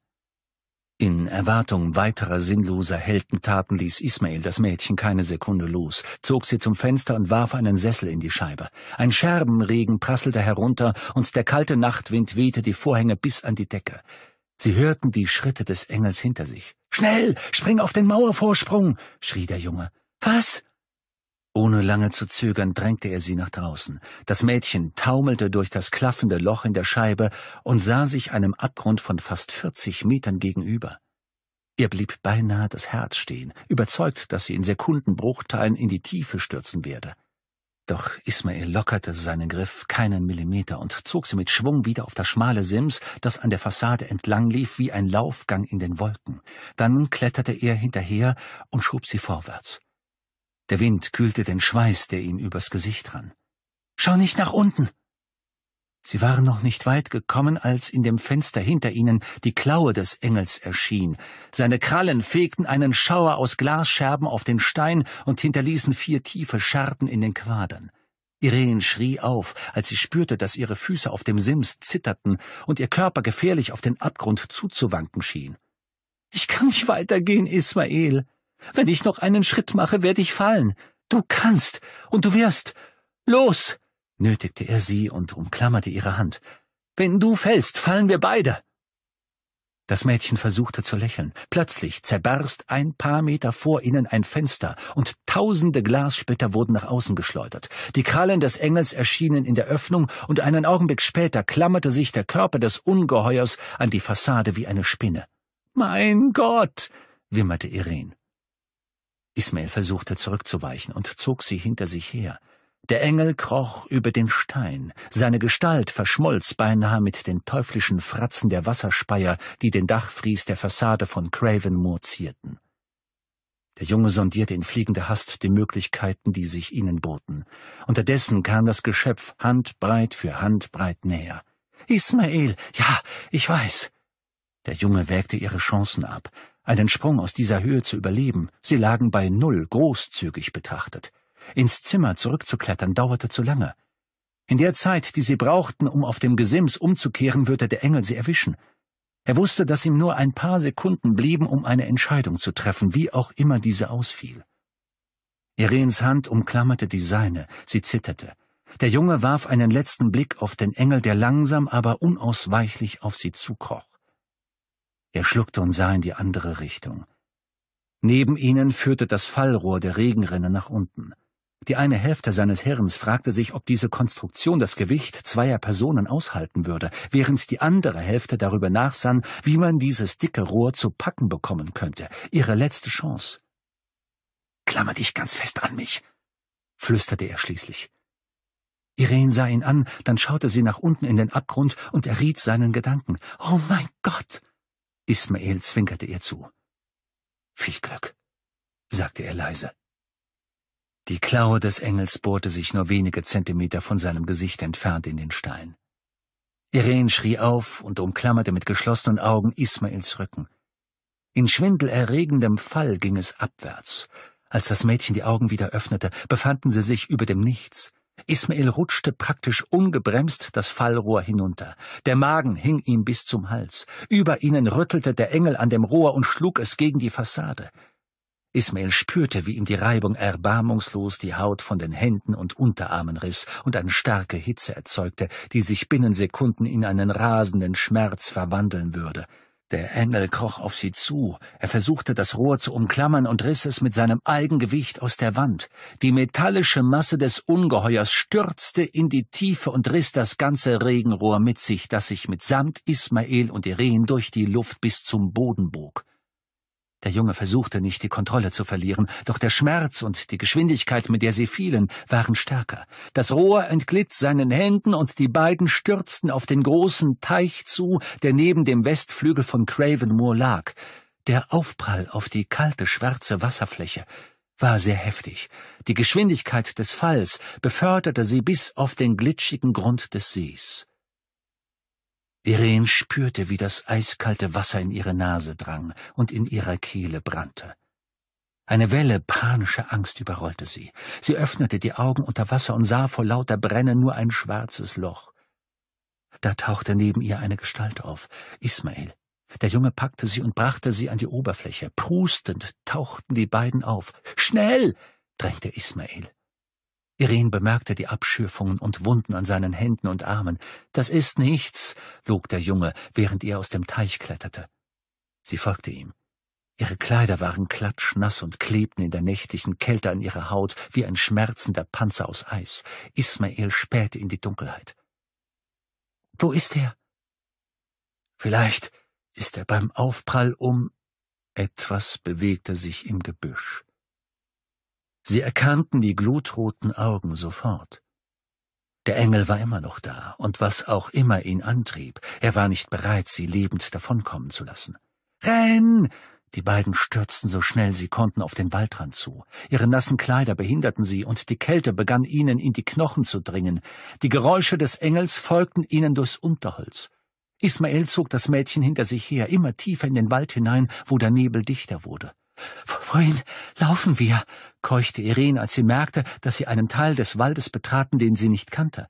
In Erwartung weiterer sinnloser Heldentaten ließ Ismail das Mädchen keine Sekunde los, zog sie zum Fenster und warf einen Sessel in die Scheibe. Ein Scherbenregen prasselte herunter und der kalte Nachtwind wehte die Vorhänge bis an die Decke. Sie hörten die Schritte des Engels hinter sich. Schnell, spring auf den Mauervorsprung, schrie der Junge. Was? Ohne lange zu zögern drängte er sie nach draußen. Das Mädchen taumelte durch das klaffende Loch in der Scheibe und sah sich einem Abgrund von fast 40 Metern gegenüber. Ihr blieb beinahe das Herz stehen, überzeugt, dass sie in Sekundenbruchteilen in die Tiefe stürzen werde. Doch Ismael lockerte seinen Griff keinen Millimeter und zog sie mit Schwung wieder auf das schmale Sims, das an der Fassade entlang lief wie ein Laufgang in den Wolken. Dann kletterte er hinterher und schob sie vorwärts. Der Wind kühlte den Schweiß, der ihm übers Gesicht rann. Schau nicht nach unten! Sie waren noch nicht weit gekommen, als in dem Fenster hinter ihnen die Klaue des Engels erschien. Seine Krallen fegten einen Schauer aus Glasscherben auf den Stein und hinterließen vier tiefe Scharten in den Quadern. Irene schrie auf, als sie spürte, dass ihre Füße auf dem Sims zitterten und ihr Körper gefährlich auf den Abgrund zuzuwanken schien. Ich kann nicht weitergehen, Ismael, wenn ich noch einen Schritt mache, werde ich fallen. Du kannst und du wirst. Los! nötigte er sie und umklammerte ihre Hand. Wenn du fällst, fallen wir beide. Das Mädchen versuchte zu lächeln. Plötzlich zerbarst ein paar Meter vor ihnen ein Fenster und tausende Glassplitter wurden nach außen geschleudert. Die Krallen des Engels erschienen in der Öffnung und einen Augenblick später klammerte sich der Körper des Ungeheuers an die Fassade wie eine Spinne. Mein Gott! wimmerte Irene. Ismael versuchte zurückzuweichen und zog sie hinter sich her. Der Engel kroch über den Stein, seine Gestalt verschmolz beinahe mit den teuflischen Fratzen der Wasserspeier, die den Dachfries der Fassade von Craven Moor zierten. Der Junge sondierte in fliegender Hast die Möglichkeiten, die sich ihnen boten. Unterdessen kam das Geschöpf handbreit für handbreit näher. Ismael, ja, ich weiß. Der Junge wägte ihre Chancen ab, einen Sprung aus dieser Höhe zu überleben. Sie lagen bei Null, großzügig betrachtet. Ins Zimmer zurückzuklettern dauerte zu lange. In der Zeit, die sie brauchten, um auf dem Gesims umzukehren, würde der Engel sie erwischen. Er wusste, dass ihm nur ein paar Sekunden blieben, um eine Entscheidung zu treffen, wie auch immer diese ausfiel. Irenes Hand umklammerte die seine, sie zitterte. Der Junge warf einen letzten Blick auf den Engel, der langsam, aber unausweichlich auf sie zukroch. Er schluckte und sah in die andere Richtung. Neben ihnen führte das Fallrohr der Regenrinne nach unten. Die eine Hälfte seines Hirns fragte sich, ob diese Konstruktion das Gewicht zweier Personen aushalten würde, während die andere Hälfte darüber nachsann, wie man dieses dicke Rohr zu packen bekommen könnte, ihre letzte Chance. Klammer dich ganz fest an mich, flüsterte er schließlich. Irene sah ihn an, dann schaute sie nach unten in den Abgrund und erriet seinen Gedanken. Oh mein Gott! Ismael zwinkerte ihr zu. Viel Glück, sagte er leise. Die Klaue des Engels bohrte sich nur wenige Zentimeter von seinem Gesicht entfernt in den Stein. Irene schrie auf und umklammerte mit geschlossenen Augen Ismaels Rücken. In schwindelerregendem Fall ging es abwärts. Als das Mädchen die Augen wieder öffnete, befanden sie sich über dem Nichts. Ismail rutschte praktisch ungebremst das Fallrohr hinunter. Der Magen hing ihm bis zum Hals. Über ihnen rüttelte der Engel an dem Rohr und schlug es gegen die Fassade. Ismail spürte, wie ihm die Reibung erbarmungslos die Haut von den Händen und Unterarmen riss und eine starke Hitze erzeugte, die sich binnen Sekunden in einen rasenden Schmerz verwandeln würde. Der Engel kroch auf sie zu, er versuchte das Rohr zu umklammern und riss es mit seinem Eigengewicht aus der Wand. Die metallische Masse des Ungeheuers stürzte in die Tiefe und riss das ganze Regenrohr mit sich, das sich mitsamt Ismael und Irene durch die Luft bis zum Boden bog. Der Junge versuchte nicht, die Kontrolle zu verlieren, doch der Schmerz und die Geschwindigkeit, mit der sie fielen, waren stärker. Das Rohr entglitt seinen Händen und die beiden stürzten auf den großen Teich zu, der neben dem Westflügel von Craven Moor lag. Der Aufprall auf die kalte, schwarze Wasserfläche war sehr heftig. Die Geschwindigkeit des Falls beförderte sie bis auf den glitschigen Grund des Sees. Irene spürte, wie das eiskalte Wasser in ihre Nase drang und in ihrer Kehle brannte. Eine Welle panischer Angst überrollte sie. Sie öffnete die Augen unter Wasser und sah vor lauter Brennen nur ein schwarzes Loch. Da tauchte neben ihr eine Gestalt auf, Ismael. Der Junge packte sie und brachte sie an die Oberfläche. Prustend tauchten die beiden auf. Schnell! drängte Ismael. Irene bemerkte die Abschürfungen und Wunden an seinen Händen und Armen. Das ist nichts, log der Junge, während er aus dem Teich kletterte. Sie folgte ihm. Ihre Kleider waren klatschnass und klebten in der nächtlichen Kälte an ihrer Haut wie ein schmerzender Panzer aus Eis. Ismael spähte in die Dunkelheit. Wo ist er? Vielleicht ist er beim Aufprall um. Etwas bewegte sich im Gebüsch. Sie erkannten die glutroten Augen sofort. Der Engel war immer noch da, und was auch immer ihn antrieb, er war nicht bereit, sie lebend davonkommen zu lassen. Renn! Die beiden stürzten so schnell sie konnten auf den Waldrand zu. Ihre nassen Kleider behinderten sie, und die Kälte begann ihnen in die Knochen zu dringen. Die Geräusche des Engels folgten ihnen durchs Unterholz. Ismael zog das Mädchen hinter sich her, immer tiefer in den Wald hinein, wo der Nebel dichter wurde. Wohin laufen wir? keuchte Irene, als sie merkte, dass sie einen Teil des Waldes betraten, den sie nicht kannte.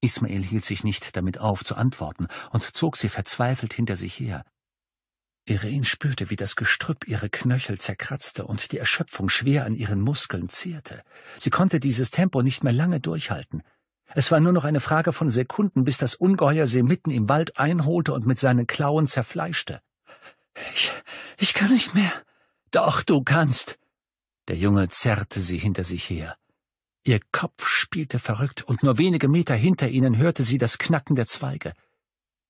Ismael hielt sich nicht damit auf, zu antworten, und zog sie verzweifelt hinter sich her. Irene spürte, wie das Gestrüpp ihre Knöchel zerkratzte und die Erschöpfung schwer an ihren Muskeln zehrte. Sie konnte dieses Tempo nicht mehr lange durchhalten. Es war nur noch eine Frage von Sekunden, bis das Ungeheuer sie mitten im Wald einholte und mit seinen Klauen zerfleischte. Ich, ich kann nicht mehr. Doch, du kannst. Der Junge zerrte sie hinter sich her. Ihr Kopf spielte verrückt, und nur wenige Meter hinter ihnen hörte sie das Knacken der Zweige.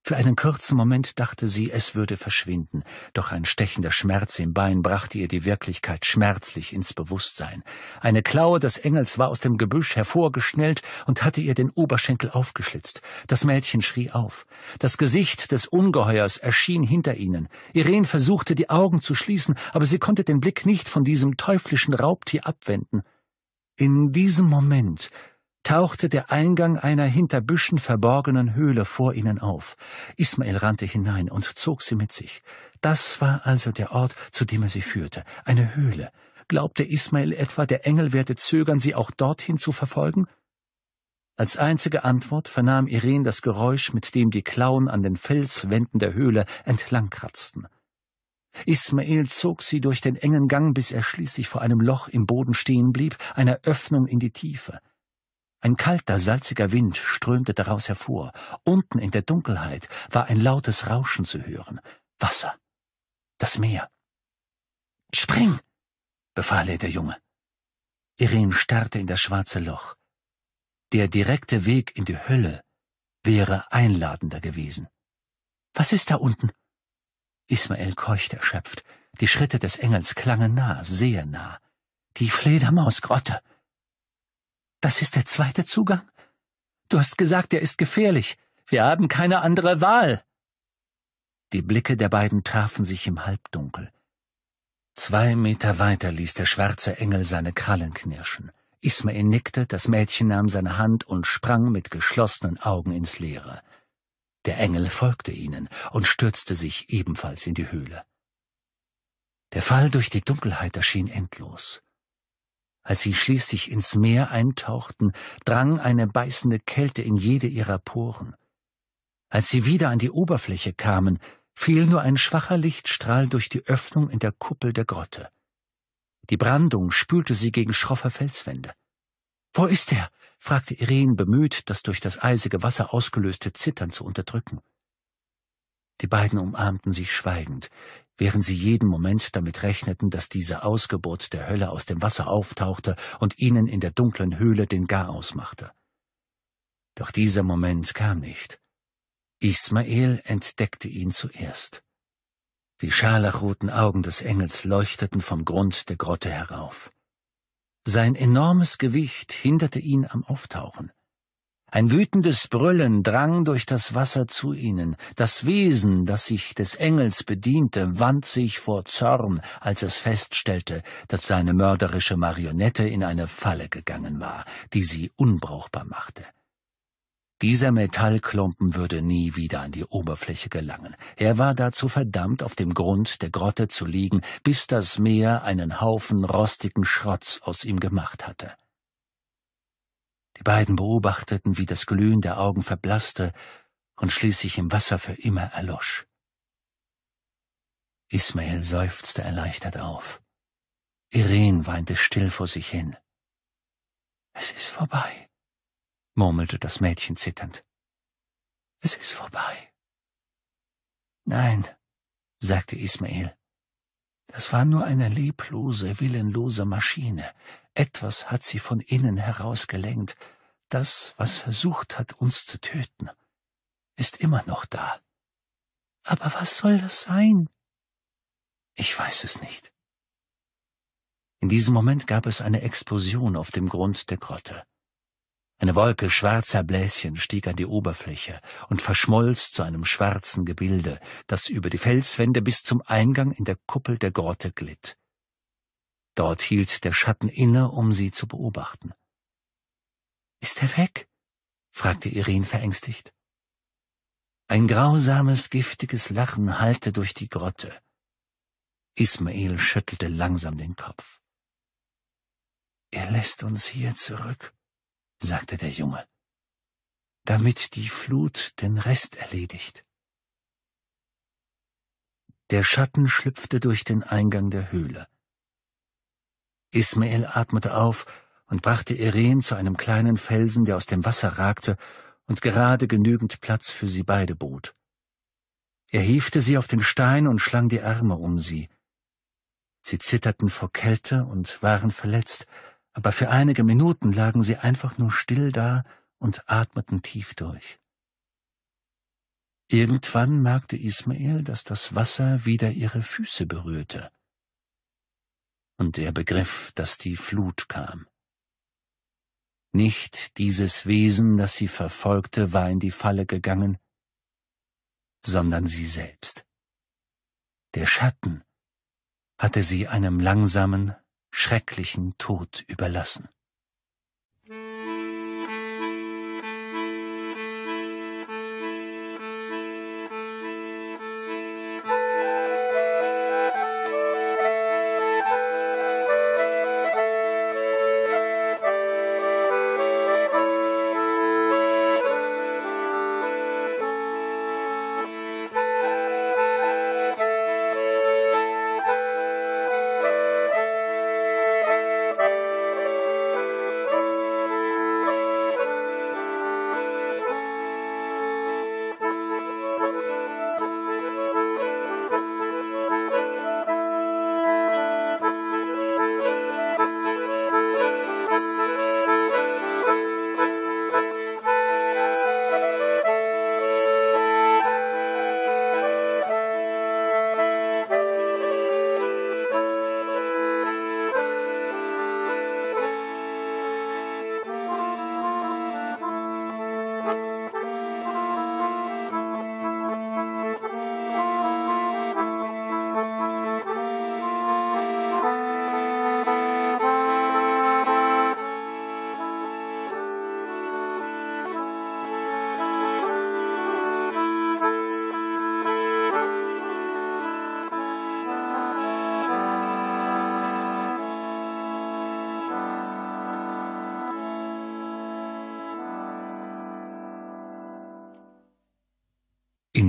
Für einen kurzen Moment dachte sie, es würde verschwinden, doch ein stechender Schmerz im Bein brachte ihr die Wirklichkeit schmerzlich ins Bewusstsein. Eine Klaue des Engels war aus dem Gebüsch hervorgeschnellt und hatte ihr den Oberschenkel aufgeschlitzt. Das Mädchen schrie auf. Das Gesicht des Ungeheuers erschien hinter ihnen. Irene versuchte, die Augen zu schließen, aber sie konnte den Blick nicht von diesem teuflischen Raubtier abwenden. In diesem Moment tauchte der Eingang einer hinter Büschen verborgenen Höhle vor ihnen auf. Ismael rannte hinein und zog sie mit sich. Das war also der Ort, zu dem er sie führte, eine Höhle. Glaubte Ismael etwa, der Engel werde zögern, sie auch dorthin zu verfolgen? Als einzige Antwort vernahm Irene das Geräusch, mit dem die Klauen an den Felswänden der Höhle entlangkratzten. Ismael zog sie durch den engen Gang, bis er schließlich vor einem Loch im Boden stehen blieb, einer Öffnung in die Tiefe. Ein kalter, salziger Wind strömte daraus hervor. Unten in der Dunkelheit war ein lautes Rauschen zu hören. Wasser. Das Meer. Spring! befahl er der Junge. Irene starrte in das schwarze Loch. Der direkte Weg in die Hölle wäre einladender gewesen. Was ist da unten? Ismael keuchte erschöpft. Die Schritte des Engels klangen nah, sehr nah. Die Fledermausgrotte, das ist der zweite Zugang? Du hast gesagt, er ist gefährlich. Wir haben keine andere Wahl. Die Blicke der beiden trafen sich im Halbdunkel. Zwei Meter weiter ließ der schwarze Engel seine Krallen knirschen. Ismail nickte, das Mädchen nahm seine Hand und sprang mit geschlossenen Augen ins Leere. Der Engel folgte ihnen und stürzte sich ebenfalls in die Höhle. Der Fall durch die Dunkelheit erschien endlos. Als sie schließlich ins Meer eintauchten, drang eine beißende Kälte in jede ihrer Poren. Als sie wieder an die Oberfläche kamen, fiel nur ein schwacher Lichtstrahl durch die Öffnung in der Kuppel der Grotte. Die Brandung spülte sie gegen schroffe Felswände. Wo ist er? fragte Irene bemüht, das durch das eisige Wasser ausgelöste Zittern zu unterdrücken. Die beiden umarmten sich schweigend während sie jeden Moment damit rechneten, dass diese Ausgeburt der Hölle aus dem Wasser auftauchte und ihnen in der dunklen Höhle den Garaus machte. Doch dieser Moment kam nicht. Ismael entdeckte ihn zuerst. Die scharlachroten Augen des Engels leuchteten vom Grund der Grotte herauf. Sein enormes Gewicht hinderte ihn am Auftauchen. Ein wütendes Brüllen drang durch das Wasser zu ihnen. Das Wesen, das sich des Engels bediente, wand sich vor Zorn, als es feststellte, dass seine mörderische Marionette in eine Falle gegangen war, die sie unbrauchbar machte. Dieser Metallklumpen würde nie wieder an die Oberfläche gelangen. Er war dazu verdammt, auf dem Grund der Grotte zu liegen, bis das Meer einen Haufen rostigen Schrotz aus ihm gemacht hatte. Die beiden beobachteten, wie das Glühen der Augen verblasste und schließlich im Wasser für immer erlosch. Ismael seufzte erleichtert auf. Irene weinte still vor sich hin. Es ist vorbei, murmelte das Mädchen zitternd. Es ist vorbei. Nein, sagte Ismael. Das war nur eine leblose, willenlose Maschine, etwas hat sie von innen herausgelenkt. Das, was versucht hat, uns zu töten, ist immer noch da. Aber was soll das sein? Ich weiß es nicht. In diesem Moment gab es eine Explosion auf dem Grund der Grotte. Eine Wolke schwarzer Bläschen stieg an die Oberfläche und verschmolz zu einem schwarzen Gebilde, das über die Felswände bis zum Eingang in der Kuppel der Grotte glitt. Dort hielt der Schatten inne, um sie zu beobachten. Ist er weg? fragte Irene verängstigt. Ein grausames, giftiges Lachen hallte durch die Grotte. Ismael schüttelte langsam den Kopf. Er lässt uns hier zurück, sagte der Junge, damit die Flut den Rest erledigt. Der Schatten schlüpfte durch den Eingang der Höhle. Ismael atmete auf und brachte Irene zu einem kleinen Felsen, der aus dem Wasser ragte und gerade genügend Platz für sie beide bot. Er hiefte sie auf den Stein und schlang die Arme um sie. Sie zitterten vor Kälte und waren verletzt, aber für einige Minuten lagen sie einfach nur still da und atmeten tief durch. Irgendwann merkte Ismael, dass das Wasser wieder ihre Füße berührte und er begriff, dass die Flut kam. Nicht dieses Wesen, das sie verfolgte, war in die Falle gegangen, sondern sie selbst. Der Schatten hatte sie einem langsamen, schrecklichen Tod überlassen.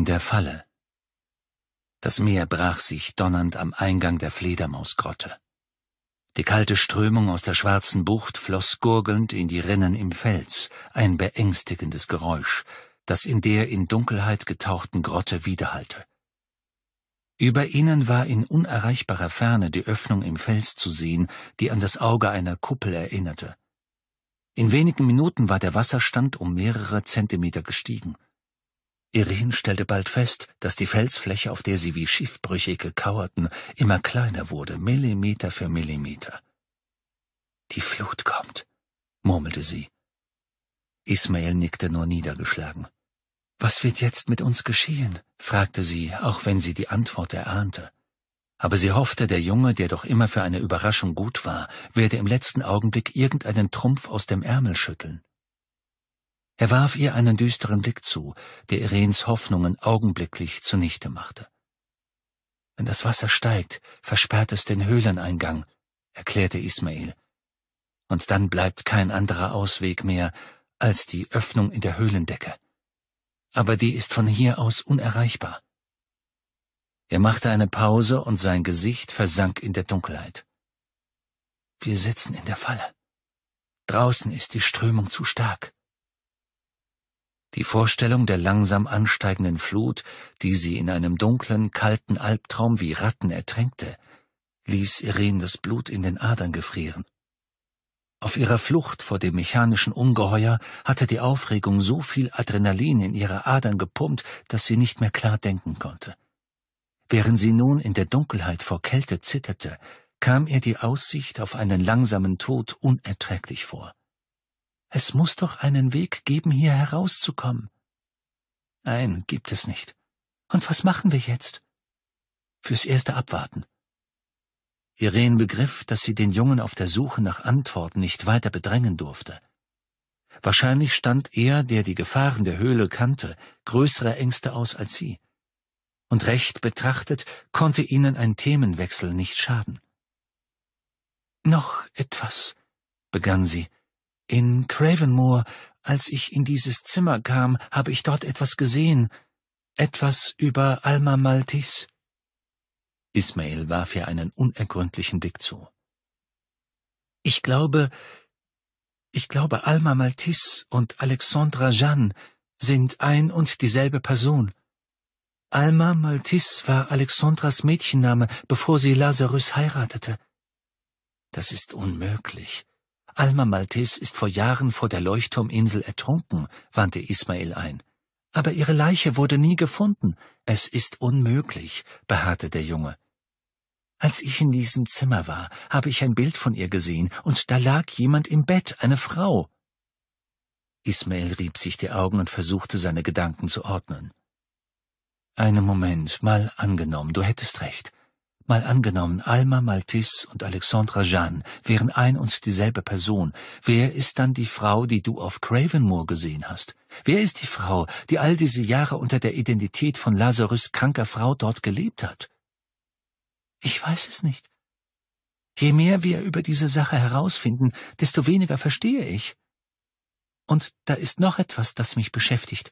der Falle. Das Meer brach sich donnernd am Eingang der Fledermausgrotte. Die kalte Strömung aus der schwarzen Bucht floss gurgelnd in die Rinnen im Fels, ein beängstigendes Geräusch, das in der in Dunkelheit getauchten Grotte widerhallte. Über ihnen war in unerreichbarer Ferne die Öffnung im Fels zu sehen, die an das Auge einer Kuppel erinnerte. In wenigen Minuten war der Wasserstand um mehrere Zentimeter gestiegen. Irin stellte bald fest, dass die Felsfläche, auf der sie wie Schiffbrüchige kauerten, immer kleiner wurde, Millimeter für Millimeter. Die Flut kommt, murmelte sie. Ismael nickte nur niedergeschlagen. Was wird jetzt mit uns geschehen? fragte sie, auch wenn sie die Antwort erahnte. Aber sie hoffte, der Junge, der doch immer für eine Überraschung gut war, werde im letzten Augenblick irgendeinen Trumpf aus dem Ärmel schütteln. Er warf ihr einen düsteren Blick zu, der Irens Hoffnungen augenblicklich zunichte machte. Wenn das Wasser steigt, versperrt es den Höhleneingang, erklärte Ismail. Und dann bleibt kein anderer Ausweg mehr als die Öffnung in der Höhlendecke. Aber die ist von hier aus unerreichbar. Er machte eine Pause und sein Gesicht versank in der Dunkelheit. Wir sitzen in der Falle. Draußen ist die Strömung zu stark. Die Vorstellung der langsam ansteigenden Flut, die sie in einem dunklen, kalten Albtraum wie Ratten ertränkte, ließ Irene das Blut in den Adern gefrieren. Auf ihrer Flucht vor dem mechanischen Ungeheuer hatte die Aufregung so viel Adrenalin in ihre Adern gepumpt, dass sie nicht mehr klar denken konnte. Während sie nun in der Dunkelheit vor Kälte zitterte, kam ihr die Aussicht auf einen langsamen Tod unerträglich vor. Es muss doch einen Weg geben, hier herauszukommen. Nein, gibt es nicht. Und was machen wir jetzt? Fürs erste abwarten. Irene begriff, dass sie den Jungen auf der Suche nach Antworten nicht weiter bedrängen durfte. Wahrscheinlich stand er, der die Gefahren der Höhle kannte, größere Ängste aus als sie. Und recht betrachtet konnte ihnen ein Themenwechsel nicht schaden. Noch etwas, begann sie, in Cravenmoor, als ich in dieses Zimmer kam, habe ich dort etwas gesehen. Etwas über Alma Maltis. Ismail warf ihr einen unergründlichen Blick zu. Ich glaube, ich glaube, Alma Maltis und Alexandra Jeanne sind ein und dieselbe Person. Alma Maltis war Alexandras Mädchenname, bevor sie Lazarus heiratete. Das ist unmöglich. Alma Maltes ist vor Jahren vor der Leuchtturminsel ertrunken, wandte Ismail ein. Aber ihre Leiche wurde nie gefunden. Es ist unmöglich, beharrte der Junge. Als ich in diesem Zimmer war, habe ich ein Bild von ihr gesehen, und da lag jemand im Bett, eine Frau. Ismail rieb sich die Augen und versuchte seine Gedanken zu ordnen. Einen Moment, mal angenommen, du hättest recht. Mal angenommen, Alma Maltis und Alexandra Jeanne wären ein und dieselbe Person. Wer ist dann die Frau, die du auf Cravenmoor gesehen hast? Wer ist die Frau, die all diese Jahre unter der Identität von Lazarus kranker Frau dort gelebt hat? Ich weiß es nicht. Je mehr wir über diese Sache herausfinden, desto weniger verstehe ich. Und da ist noch etwas, das mich beschäftigt.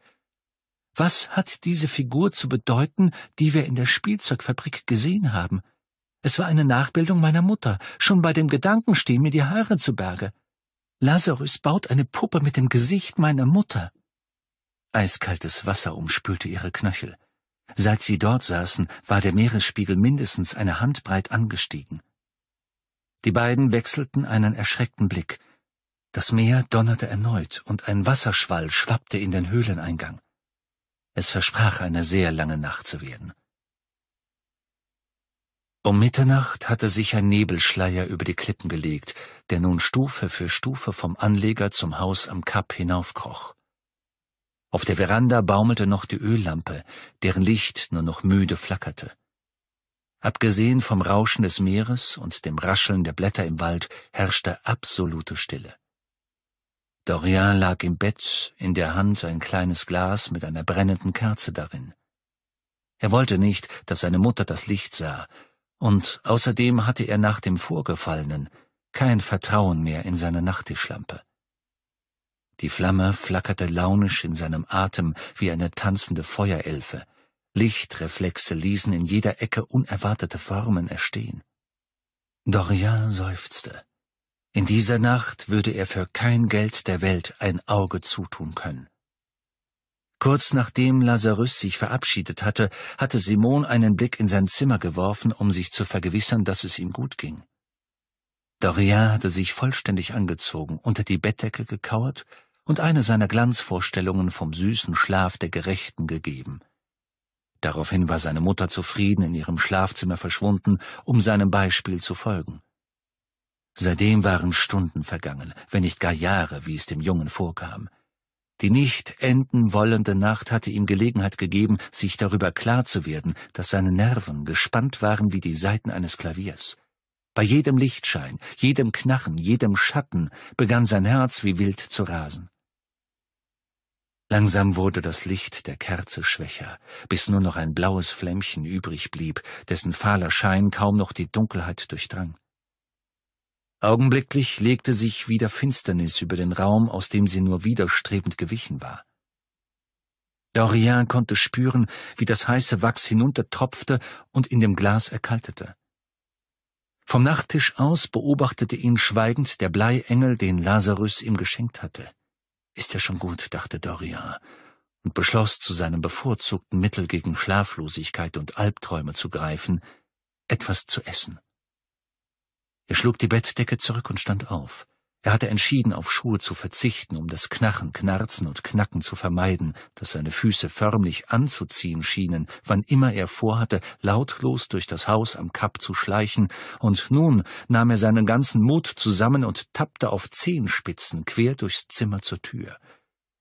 Was hat diese Figur zu bedeuten, die wir in der Spielzeugfabrik gesehen haben? Es war eine Nachbildung meiner Mutter. Schon bei dem Gedanken stehen mir die Haare zu Berge. Lazarus baut eine Puppe mit dem Gesicht meiner Mutter. Eiskaltes Wasser umspülte ihre Knöchel. Seit sie dort saßen, war der Meeresspiegel mindestens eine Handbreit angestiegen. Die beiden wechselten einen erschreckten Blick. Das Meer donnerte erneut und ein Wasserschwall schwappte in den Höhleneingang. Es versprach eine sehr lange Nacht zu werden. Um Mitternacht hatte sich ein Nebelschleier über die Klippen gelegt, der nun Stufe für Stufe vom Anleger zum Haus am Kap hinaufkroch. Auf der Veranda baumelte noch die Öllampe, deren Licht nur noch müde flackerte. Abgesehen vom Rauschen des Meeres und dem Rascheln der Blätter im Wald herrschte absolute Stille. Dorian lag im Bett, in der Hand ein kleines Glas mit einer brennenden Kerze darin. Er wollte nicht, dass seine Mutter das Licht sah, und außerdem hatte er nach dem Vorgefallenen kein Vertrauen mehr in seine Nachttischlampe. Die Flamme flackerte launisch in seinem Atem wie eine tanzende Feuerelfe, Lichtreflexe ließen in jeder Ecke unerwartete Formen erstehen. Dorian seufzte. In dieser Nacht würde er für kein Geld der Welt ein Auge zutun können. Kurz nachdem Lazarus sich verabschiedet hatte, hatte Simon einen Blick in sein Zimmer geworfen, um sich zu vergewissern, dass es ihm gut ging. Doria hatte sich vollständig angezogen, unter die Bettdecke gekauert und eine seiner Glanzvorstellungen vom süßen Schlaf der Gerechten gegeben. Daraufhin war seine Mutter zufrieden in ihrem Schlafzimmer verschwunden, um seinem Beispiel zu folgen. Seitdem waren Stunden vergangen, wenn nicht gar Jahre, wie es dem Jungen vorkam. Die nicht enden wollende Nacht hatte ihm Gelegenheit gegeben, sich darüber klar zu werden, dass seine Nerven gespannt waren wie die Saiten eines Klaviers. Bei jedem Lichtschein, jedem Knarren, jedem Schatten begann sein Herz wie wild zu rasen. Langsam wurde das Licht der Kerze schwächer, bis nur noch ein blaues Flämmchen übrig blieb, dessen fahler Schein kaum noch die Dunkelheit durchdrang. Augenblicklich legte sich wieder Finsternis über den Raum, aus dem sie nur widerstrebend gewichen war. Dorian konnte spüren, wie das heiße Wachs hinuntertropfte und in dem Glas erkaltete. Vom Nachttisch aus beobachtete ihn schweigend der Bleiengel, den Lazarus ihm geschenkt hatte. Ist ja schon gut, dachte Dorian und beschloss, zu seinem bevorzugten Mittel gegen Schlaflosigkeit und Albträume zu greifen, etwas zu essen. Er schlug die Bettdecke zurück und stand auf. Er hatte entschieden, auf Schuhe zu verzichten, um das Knachen, Knarzen und Knacken zu vermeiden, das seine Füße förmlich anzuziehen schienen, wann immer er vorhatte, lautlos durch das Haus am Kap zu schleichen, und nun nahm er seinen ganzen Mut zusammen und tappte auf Zehenspitzen quer durchs Zimmer zur Tür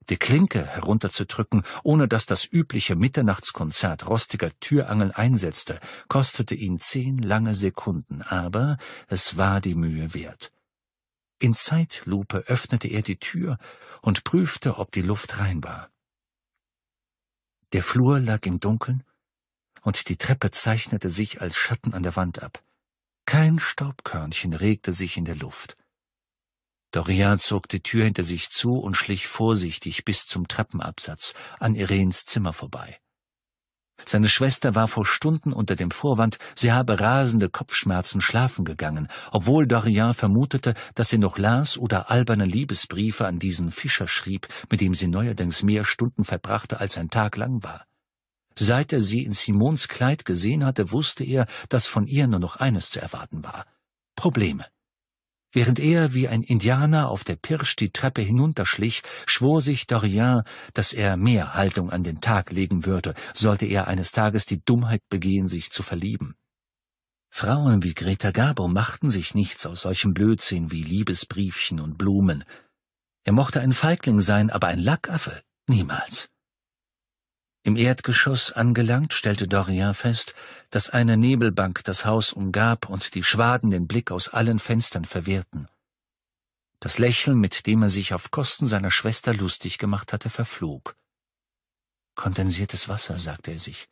die Klinke herunterzudrücken, ohne dass das übliche Mitternachtskonzert rostiger Türangeln einsetzte, kostete ihn zehn lange Sekunden, aber es war die Mühe wert. In Zeitlupe öffnete er die Tür und prüfte, ob die Luft rein war. Der Flur lag im Dunkeln, und die Treppe zeichnete sich als Schatten an der Wand ab. Kein Staubkörnchen regte sich in der Luft. Doria zog die Tür hinter sich zu und schlich vorsichtig bis zum Treppenabsatz an Irenes Zimmer vorbei. Seine Schwester war vor Stunden unter dem Vorwand, sie habe rasende Kopfschmerzen schlafen gegangen, obwohl Dorian vermutete, dass sie noch las oder alberne Liebesbriefe an diesen Fischer schrieb, mit dem sie neuerdings mehr Stunden verbrachte, als ein Tag lang war. Seit er sie in Simons Kleid gesehen hatte, wusste er, dass von ihr nur noch eines zu erwarten war. Probleme. Während er wie ein Indianer auf der Pirsch die Treppe hinunterschlich, schwor sich Dorian, dass er mehr Haltung an den Tag legen würde, sollte er eines Tages die Dummheit begehen, sich zu verlieben. Frauen wie Greta Garbo machten sich nichts aus solchem Blödsinn wie Liebesbriefchen und Blumen. Er mochte ein Feigling sein, aber ein Lackaffe niemals. Im Erdgeschoss angelangt, stellte Dorian fest, dass eine Nebelbank das Haus umgab und die Schwaden den Blick aus allen Fenstern verwehrten. Das Lächeln, mit dem er sich auf Kosten seiner Schwester lustig gemacht hatte, verflog. Kondensiertes Wasser, sagte er sich.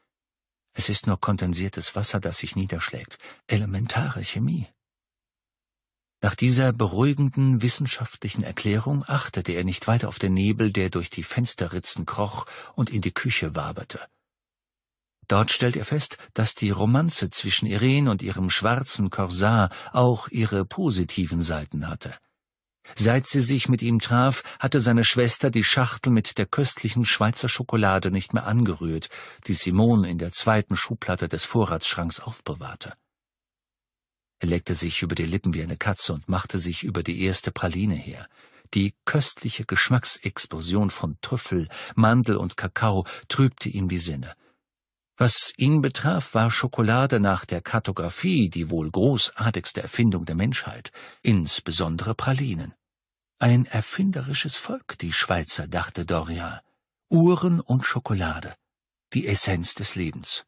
Es ist nur kondensiertes Wasser, das sich niederschlägt. Elementare Chemie. Nach dieser beruhigenden wissenschaftlichen Erklärung achtete er nicht weiter auf den Nebel, der durch die Fensterritzen kroch und in die Küche waberte. Dort stellt er fest, dass die Romanze zwischen Irene und ihrem schwarzen Korsar auch ihre positiven Seiten hatte. Seit sie sich mit ihm traf, hatte seine Schwester die Schachtel mit der köstlichen Schweizer Schokolade nicht mehr angerührt, die Simone in der zweiten Schublade des Vorratsschranks aufbewahrte. Er leckte sich über die Lippen wie eine Katze und machte sich über die erste Praline her. Die köstliche Geschmacksexplosion von Trüffel, Mandel und Kakao trübte ihm die Sinne. Was ihn betraf, war Schokolade nach der Kartographie die wohl großartigste Erfindung der Menschheit, insbesondere Pralinen. Ein erfinderisches Volk, die Schweizer, dachte Doria. Uhren und Schokolade, die Essenz des Lebens.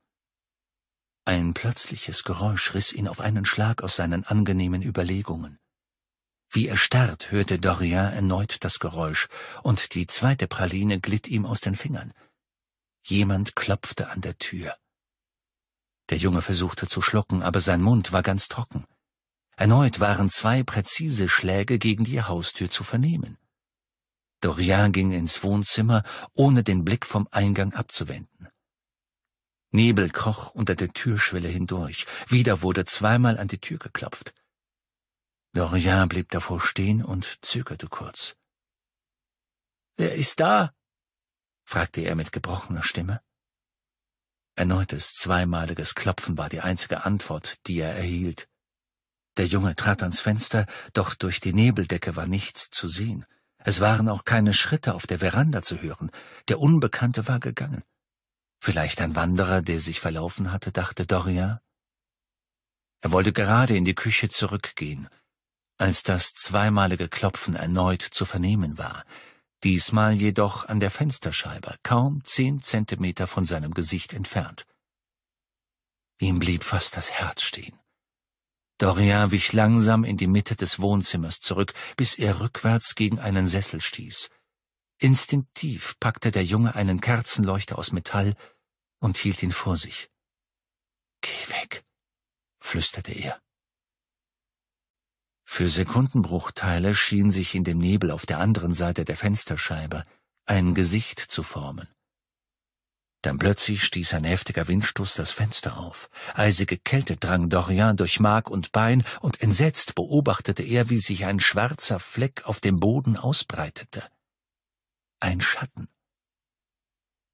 Ein plötzliches Geräusch riss ihn auf einen Schlag aus seinen angenehmen Überlegungen. Wie erstarrt hörte Dorian erneut das Geräusch, und die zweite Praline glitt ihm aus den Fingern. Jemand klopfte an der Tür. Der Junge versuchte zu schlucken, aber sein Mund war ganz trocken. Erneut waren zwei präzise Schläge gegen die Haustür zu vernehmen. Dorian ging ins Wohnzimmer, ohne den Blick vom Eingang abzuwenden. Nebel kroch unter der Türschwelle hindurch. Wieder wurde zweimal an die Tür geklopft. Dorian blieb davor stehen und zögerte kurz. Wer ist da? fragte er mit gebrochener Stimme. Erneutes zweimaliges Klopfen war die einzige Antwort, die er erhielt. Der Junge trat ans Fenster, doch durch die Nebeldecke war nichts zu sehen. Es waren auch keine Schritte auf der Veranda zu hören. Der Unbekannte war gegangen. Vielleicht ein Wanderer, der sich verlaufen hatte, dachte Doria. Er wollte gerade in die Küche zurückgehen, als das zweimalige Klopfen erneut zu vernehmen war, diesmal jedoch an der Fensterscheibe, kaum zehn Zentimeter von seinem Gesicht entfernt. Ihm blieb fast das Herz stehen. Doria wich langsam in die Mitte des Wohnzimmers zurück, bis er rückwärts gegen einen Sessel stieß. Instinktiv packte der Junge einen Kerzenleuchter aus Metall und hielt ihn vor sich. Geh weg, flüsterte er. Für Sekundenbruchteile schien sich in dem Nebel auf der anderen Seite der Fensterscheibe ein Gesicht zu formen. Dann plötzlich stieß ein heftiger Windstoß das Fenster auf. Eisige Kälte drang Dorian durch Mark und Bein, und entsetzt beobachtete er, wie sich ein schwarzer Fleck auf dem Boden ausbreitete ein Schatten.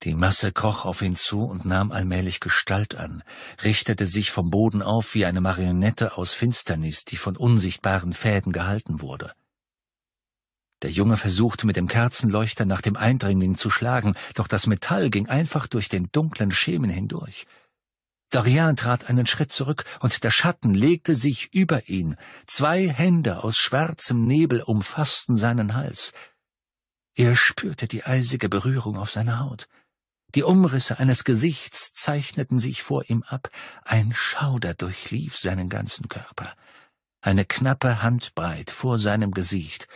Die Masse kroch auf ihn zu und nahm allmählich Gestalt an, richtete sich vom Boden auf wie eine Marionette aus Finsternis, die von unsichtbaren Fäden gehalten wurde. Der Junge versuchte mit dem Kerzenleuchter nach dem Eindringling zu schlagen, doch das Metall ging einfach durch den dunklen Schemen hindurch. Dorian trat einen Schritt zurück, und der Schatten legte sich über ihn. Zwei Hände aus schwarzem Nebel umfassten seinen Hals. Er spürte die eisige Berührung auf seiner Haut. Die Umrisse eines Gesichts zeichneten sich vor ihm ab, ein Schauder durchlief seinen ganzen Körper. Eine knappe Handbreit vor seinem Gesicht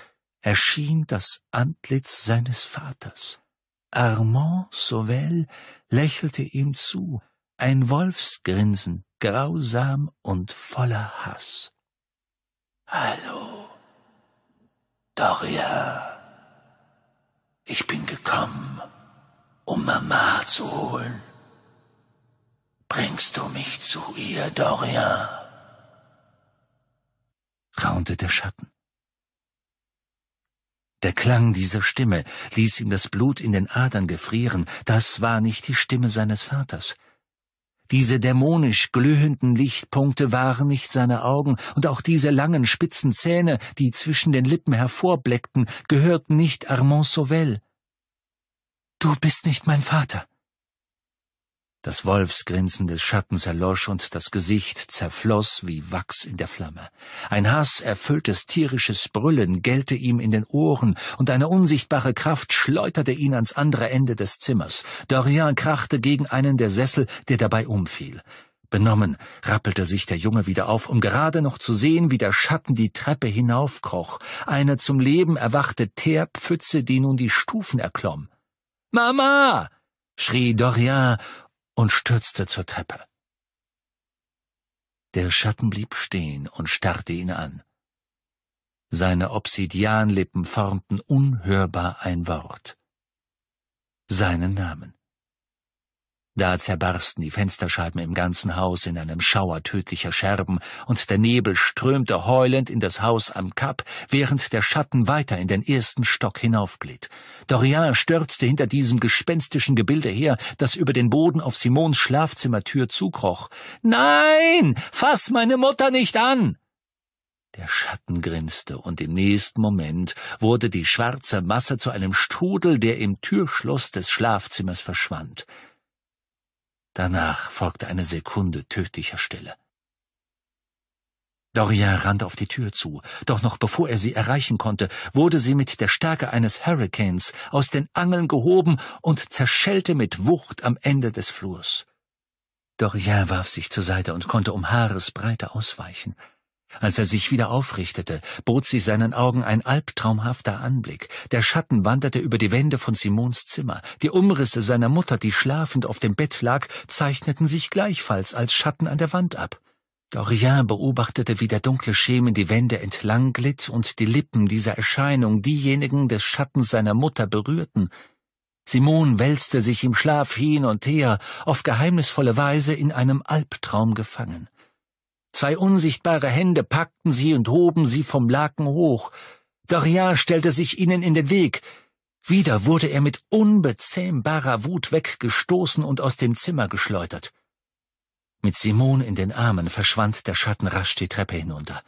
erschien das Antlitz seines Vaters. Armand Sauvel lächelte ihm zu, ein Wolfsgrinsen, grausam und voller Hass. Hallo, Doria. Ich bin gekommen, um Mama zu holen. Bringst du mich zu ihr, Dorian? raunte der Schatten. Der Klang dieser Stimme ließ ihm das Blut in den Adern gefrieren. Das war nicht die Stimme seines Vaters. Diese dämonisch glühenden Lichtpunkte waren nicht seine Augen, und auch diese langen, spitzen Zähne, die zwischen den Lippen hervorbleckten, gehörten nicht Armand Sauvel. Du bist nicht mein Vater, das Wolfsgrinsen des Schattens erlosch und das Gesicht zerfloss wie Wachs in der Flamme. Ein hasserfülltes tierisches Brüllen gellte ihm in den Ohren und eine unsichtbare Kraft schleuderte ihn ans andere Ende des Zimmers. Dorian krachte gegen einen der Sessel, der dabei umfiel. Benommen rappelte sich der Junge wieder auf, um gerade noch zu sehen, wie der Schatten die Treppe hinaufkroch, eine zum Leben erwachte Teerpfütze, die nun die Stufen erklomm. Mama! schrie Dorian und stürzte zur Treppe. Der Schatten blieb stehen und starrte ihn an. Seine Obsidianlippen formten unhörbar ein Wort. Seinen Namen. Da zerbarsten die Fensterscheiben im ganzen Haus in einem Schauer tödlicher Scherben, und der Nebel strömte heulend in das Haus am Kap, während der Schatten weiter in den ersten Stock hinaufglitt. Dorian stürzte hinter diesem gespenstischen Gebilde her, das über den Boden auf Simons Schlafzimmertür zukroch. Nein, fass meine Mutter nicht an! Der Schatten grinste, und im nächsten Moment wurde die schwarze Masse zu einem Strudel, der im Türschloss des Schlafzimmers verschwand. Danach folgte eine Sekunde tödlicher Stille. Doria rannte auf die Tür zu, doch noch bevor er sie erreichen konnte, wurde sie mit der Stärke eines Hurricanes aus den Angeln gehoben und zerschellte mit Wucht am Ende des Flurs. Doria warf sich zur Seite und konnte um Haaresbreite ausweichen. Als er sich wieder aufrichtete, bot sich seinen Augen ein albtraumhafter Anblick. Der Schatten wanderte über die Wände von Simons Zimmer. Die Umrisse seiner Mutter, die schlafend auf dem Bett lag, zeichneten sich gleichfalls als Schatten an der Wand ab. Dorian beobachtete, wie der dunkle Schemen die Wände entlang glitt und die Lippen dieser Erscheinung diejenigen des Schattens seiner Mutter berührten. Simon wälzte sich im Schlaf hin und her, auf geheimnisvolle Weise in einem Albtraum gefangen. Zwei unsichtbare Hände packten sie und hoben sie vom Laken hoch. Dorian stellte sich ihnen in den Weg. Wieder wurde er mit unbezähmbarer Wut weggestoßen und aus dem Zimmer geschleudert. Mit Simon in den Armen verschwand der Schatten rasch die Treppe hinunter.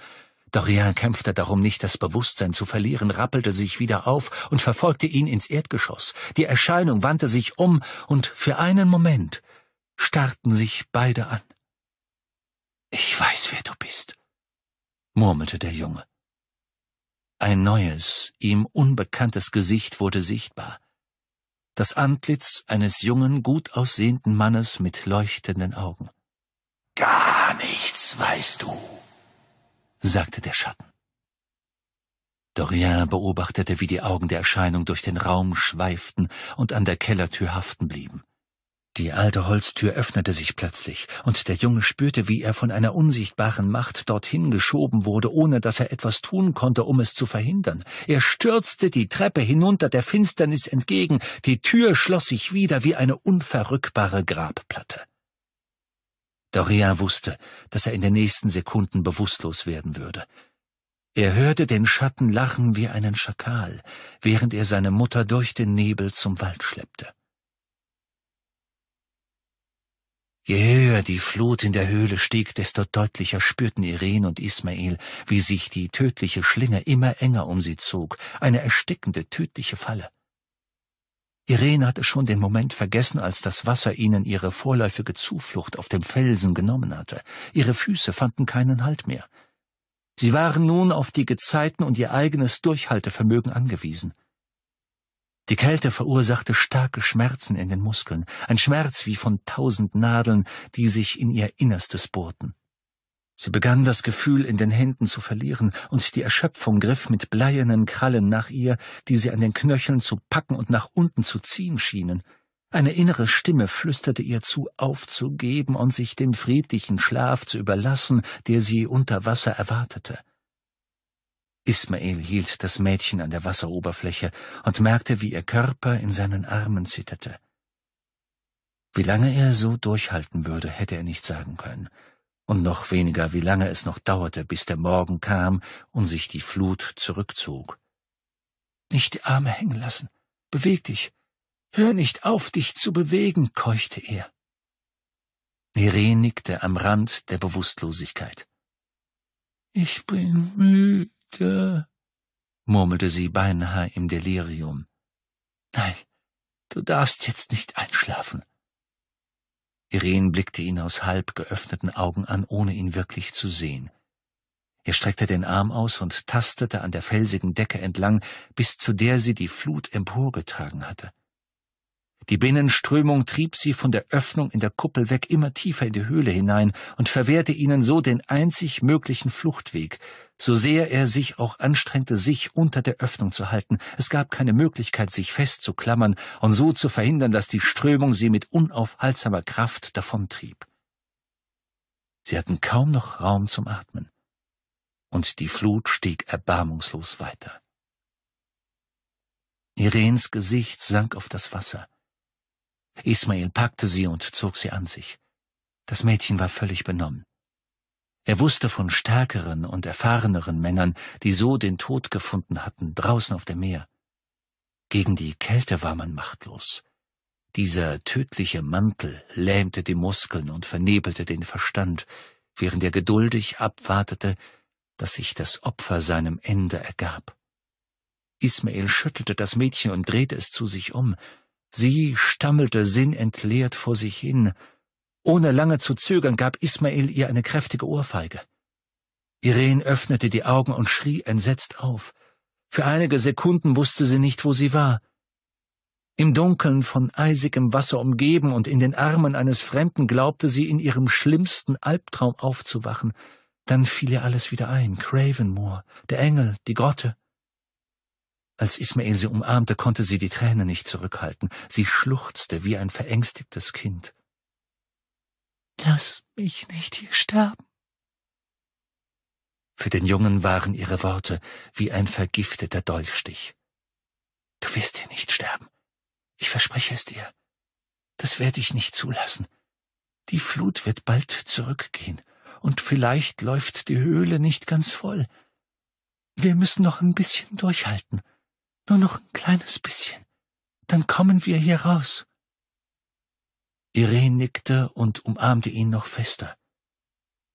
Dorian kämpfte darum nicht, das Bewusstsein zu verlieren, rappelte sich wieder auf und verfolgte ihn ins Erdgeschoss. Die Erscheinung wandte sich um, und für einen Moment starrten sich beide an. Ich weiß, wer du bist, murmelte der Junge. Ein neues, ihm unbekanntes Gesicht wurde sichtbar. Das Antlitz eines jungen, gut aussehenden Mannes mit leuchtenden Augen. Gar nichts weißt du, sagte der Schatten. Dorian beobachtete, wie die Augen der Erscheinung durch den Raum schweiften und an der Kellertür haften blieben. Die alte Holztür öffnete sich plötzlich, und der Junge spürte, wie er von einer unsichtbaren Macht dorthin geschoben wurde, ohne dass er etwas tun konnte, um es zu verhindern. Er stürzte die Treppe hinunter der Finsternis entgegen, die Tür schloss sich wieder wie eine unverrückbare Grabplatte. Doria wusste, dass er in den nächsten Sekunden bewusstlos werden würde. Er hörte den Schatten lachen wie einen Schakal, während er seine Mutter durch den Nebel zum Wald schleppte. Je höher die Flut in der Höhle stieg, desto deutlicher spürten Irene und Ismael, wie sich die tödliche Schlinge immer enger um sie zog, eine erstickende, tödliche Falle. Irene hatte schon den Moment vergessen, als das Wasser ihnen ihre vorläufige Zuflucht auf dem Felsen genommen hatte. Ihre Füße fanden keinen Halt mehr. Sie waren nun auf die Gezeiten und ihr eigenes Durchhaltevermögen angewiesen. Die Kälte verursachte starke Schmerzen in den Muskeln, ein Schmerz wie von tausend Nadeln, die sich in ihr Innerstes bohrten. Sie begann das Gefühl in den Händen zu verlieren, und die Erschöpfung griff mit bleiernen Krallen nach ihr, die sie an den Knöcheln zu packen und nach unten zu ziehen schienen. Eine innere Stimme flüsterte ihr zu, aufzugeben und sich dem friedlichen Schlaf zu überlassen, der sie unter Wasser erwartete. Ismael hielt das Mädchen an der Wasseroberfläche und merkte, wie ihr Körper in seinen Armen zitterte. Wie lange er so durchhalten würde, hätte er nicht sagen können, und noch weniger, wie lange es noch dauerte, bis der Morgen kam und sich die Flut zurückzog. Nicht die Arme hängen lassen, beweg dich, hör nicht auf, dich zu bewegen, keuchte er. Irene nickte am Rand der Bewusstlosigkeit. Ich bin müde. Wiebke, murmelte sie beinahe im Delirium. Nein, du darfst jetzt nicht einschlafen. Irene blickte ihn aus halb geöffneten Augen an, ohne ihn wirklich zu sehen. Er streckte den Arm aus und tastete an der felsigen Decke entlang, bis zu der sie die Flut emporgetragen hatte. Die Binnenströmung trieb sie von der Öffnung in der Kuppel weg immer tiefer in die Höhle hinein und verwehrte ihnen so den einzig möglichen Fluchtweg, so sehr er sich auch anstrengte, sich unter der Öffnung zu halten. Es gab keine Möglichkeit, sich festzuklammern und so zu verhindern, dass die Strömung sie mit unaufhaltsamer Kraft davontrieb. Sie hatten kaum noch Raum zum Atmen, und die Flut stieg erbarmungslos weiter. Irens Gesicht sank auf das Wasser. Ismail packte sie und zog sie an sich. Das Mädchen war völlig benommen. Er wusste von stärkeren und erfahreneren Männern, die so den Tod gefunden hatten, draußen auf dem Meer. Gegen die Kälte war man machtlos. Dieser tödliche Mantel lähmte die Muskeln und vernebelte den Verstand, während er geduldig abwartete, dass sich das Opfer seinem Ende ergab. Ismael schüttelte das Mädchen und drehte es zu sich um, Sie stammelte sinnentleert vor sich hin. Ohne lange zu zögern gab Ismail ihr eine kräftige Ohrfeige. Irene öffnete die Augen und schrie entsetzt auf. Für einige Sekunden wusste sie nicht, wo sie war. Im Dunkeln von eisigem Wasser umgeben und in den Armen eines Fremden glaubte sie in ihrem schlimmsten Albtraum aufzuwachen. Dann fiel ihr alles wieder ein. Cravenmoor, der Engel, die Grotte. Als Ismael sie umarmte, konnte sie die Tränen nicht zurückhalten. Sie schluchzte wie ein verängstigtes Kind. Lass mich nicht hier sterben. Für den Jungen waren ihre Worte wie ein vergifteter Dolchstich. Du wirst hier nicht sterben. Ich verspreche es dir. Das werde ich nicht zulassen. Die Flut wird bald zurückgehen, und vielleicht läuft die Höhle nicht ganz voll. Wir müssen noch ein bisschen durchhalten. Nur noch ein kleines bisschen. Dann kommen wir hier raus. Irene nickte und umarmte ihn noch fester.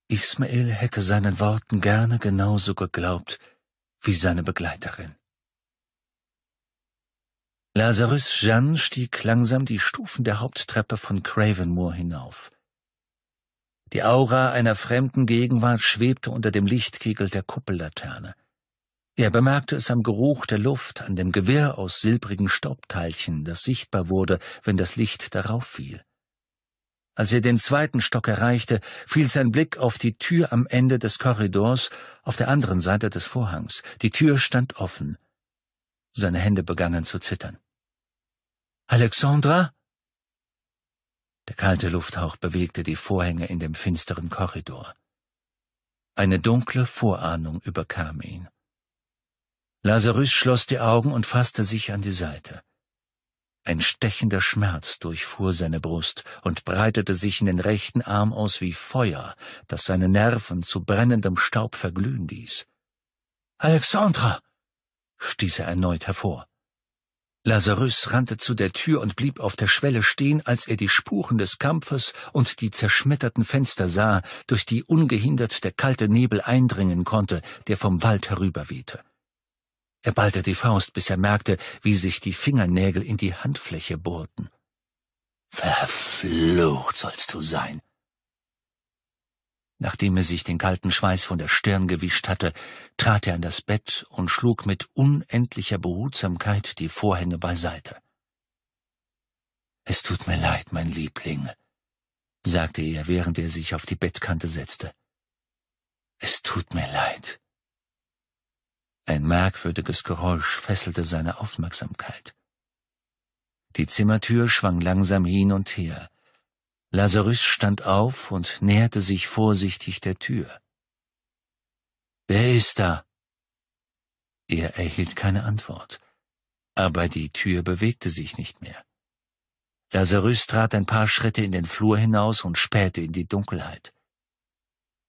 Ismael hätte seinen Worten gerne genauso geglaubt wie seine Begleiterin. Lazarus Jeanne stieg langsam die Stufen der Haupttreppe von Cravenmoor hinauf. Die Aura einer fremden Gegenwart schwebte unter dem Lichtkegel der Kuppellaterne. Er bemerkte es am Geruch der Luft, an dem Gewirr aus silbrigen Staubteilchen, das sichtbar wurde, wenn das Licht darauf fiel. Als er den zweiten Stock erreichte, fiel sein Blick auf die Tür am Ende des Korridors, auf der anderen Seite des Vorhangs. Die Tür stand offen. Seine Hände begannen zu zittern. Alexandra? Der kalte Lufthauch bewegte die Vorhänge in dem finsteren Korridor. Eine dunkle Vorahnung überkam ihn. Lazarus schloss die Augen und fasste sich an die Seite. Ein stechender Schmerz durchfuhr seine Brust und breitete sich in den rechten Arm aus wie Feuer, das seine Nerven zu brennendem Staub verglühen ließ. Alexandra! stieß er erneut hervor. Lazarus rannte zu der Tür und blieb auf der Schwelle stehen, als er die Spuren des Kampfes und die zerschmetterten Fenster sah, durch die ungehindert der kalte Nebel eindringen konnte, der vom Wald herüberwehte. Er ballte die Faust, bis er merkte, wie sich die Fingernägel in die Handfläche bohrten. Verflucht sollst du sein! Nachdem er sich den kalten Schweiß von der Stirn gewischt hatte, trat er an das Bett und schlug mit unendlicher Behutsamkeit die Vorhänge beiseite. Es tut mir leid, mein Liebling, sagte er, während er sich auf die Bettkante setzte. Es tut mir leid. Ein merkwürdiges Geräusch fesselte seine Aufmerksamkeit. Die Zimmertür schwang langsam hin und her. Lazarus stand auf und näherte sich vorsichtig der Tür. Wer ist da? Er erhielt keine Antwort, aber die Tür bewegte sich nicht mehr. Lazarus trat ein paar Schritte in den Flur hinaus und spähte in die Dunkelheit.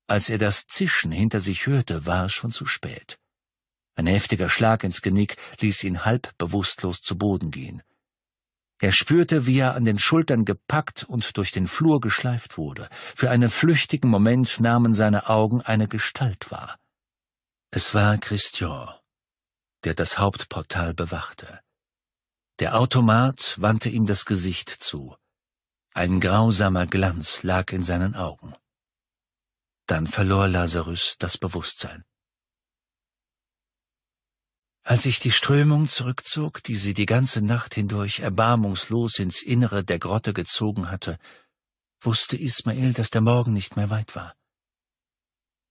Als er das Zischen hinter sich hörte, war es schon zu spät. Ein heftiger Schlag ins Genick ließ ihn halb bewusstlos zu Boden gehen. Er spürte, wie er an den Schultern gepackt und durch den Flur geschleift wurde. Für einen flüchtigen Moment nahmen seine Augen eine Gestalt wahr. Es war Christian, der das Hauptportal bewachte. Der Automat wandte ihm das Gesicht zu. Ein grausamer Glanz lag in seinen Augen. Dann verlor Lazarus das Bewusstsein. Als sich die Strömung zurückzog, die sie die ganze Nacht hindurch erbarmungslos ins Innere der Grotte gezogen hatte, wusste Ismael, dass der Morgen nicht mehr weit war.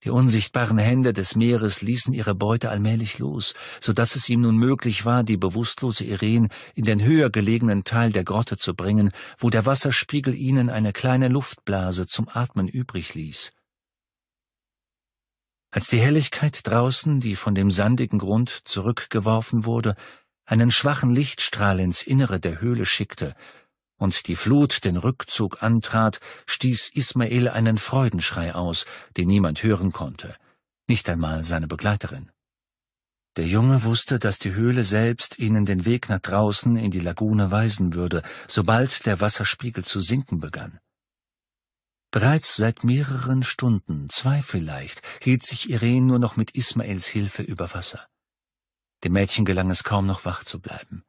Die unsichtbaren Hände des Meeres ließen ihre Beute allmählich los, so dass es ihm nun möglich war, die bewusstlose Irene in den höher gelegenen Teil der Grotte zu bringen, wo der Wasserspiegel ihnen eine kleine Luftblase zum Atmen übrig ließ als die Helligkeit draußen, die von dem sandigen Grund zurückgeworfen wurde, einen schwachen Lichtstrahl ins Innere der Höhle schickte und die Flut den Rückzug antrat, stieß Ismael einen Freudenschrei aus, den niemand hören konnte, nicht einmal seine Begleiterin. Der Junge wusste, dass die Höhle selbst ihnen den Weg nach draußen in die Lagune weisen würde, sobald der Wasserspiegel zu sinken begann. Bereits seit mehreren Stunden, zwei vielleicht, hielt sich Irene nur noch mit Ismaels Hilfe über Wasser. Dem Mädchen gelang es kaum noch wach zu bleiben.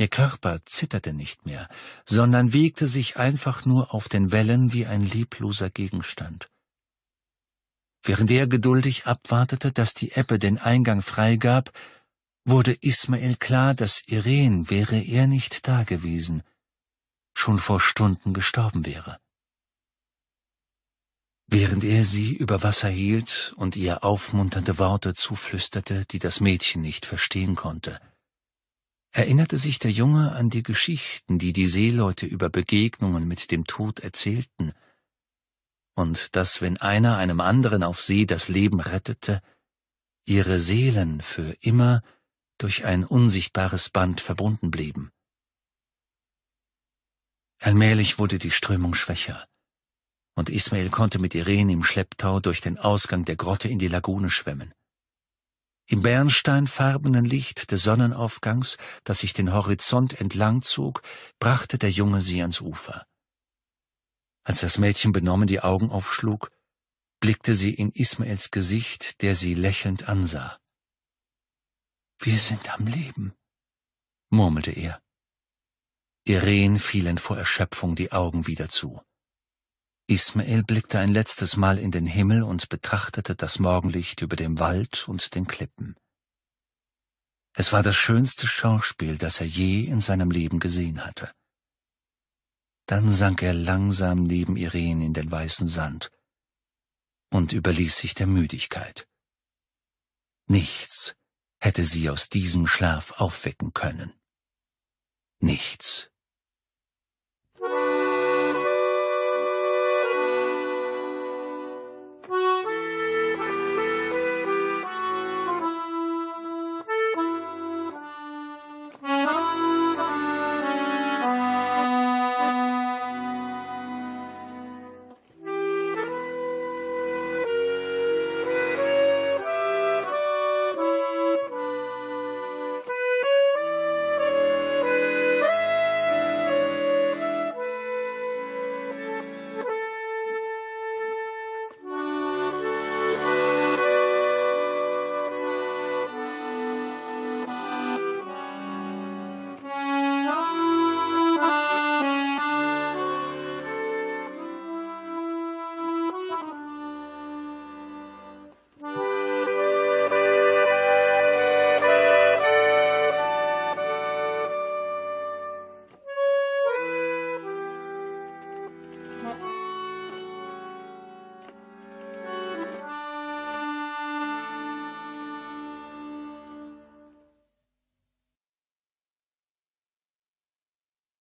Ihr Körper zitterte nicht mehr, sondern wiegte sich einfach nur auf den Wellen wie ein liebloser Gegenstand. Während er geduldig abwartete, dass die Ebbe den Eingang freigab, wurde Ismael klar, dass Irene, wäre er nicht dagewesen, schon vor Stunden gestorben wäre. Während er sie über Wasser hielt und ihr aufmunternde Worte zuflüsterte, die das Mädchen nicht verstehen konnte, erinnerte sich der Junge an die Geschichten, die die Seeleute über Begegnungen mit dem Tod erzählten, und dass, wenn einer einem anderen auf See das Leben rettete, ihre Seelen für immer durch ein unsichtbares Band verbunden blieben. Allmählich wurde die Strömung schwächer und Ismail konnte mit Irene im Schlepptau durch den Ausgang der Grotte in die Lagune schwimmen. Im bernsteinfarbenen Licht des Sonnenaufgangs, das sich den Horizont entlang zog, brachte der Junge sie ans Ufer. Als das Mädchen benommen die Augen aufschlug, blickte sie in Ismaels Gesicht, der sie lächelnd ansah. Wir sind am Leben, murmelte er. Irene fielen vor Erschöpfung die Augen wieder zu. Ismael blickte ein letztes Mal in den Himmel und betrachtete das Morgenlicht über dem Wald und den Klippen. Es war das schönste Schauspiel, das er je in seinem Leben gesehen hatte. Dann sank er langsam neben Irene in den weißen Sand und überließ sich der Müdigkeit. Nichts hätte sie aus diesem Schlaf aufwecken können. Nichts.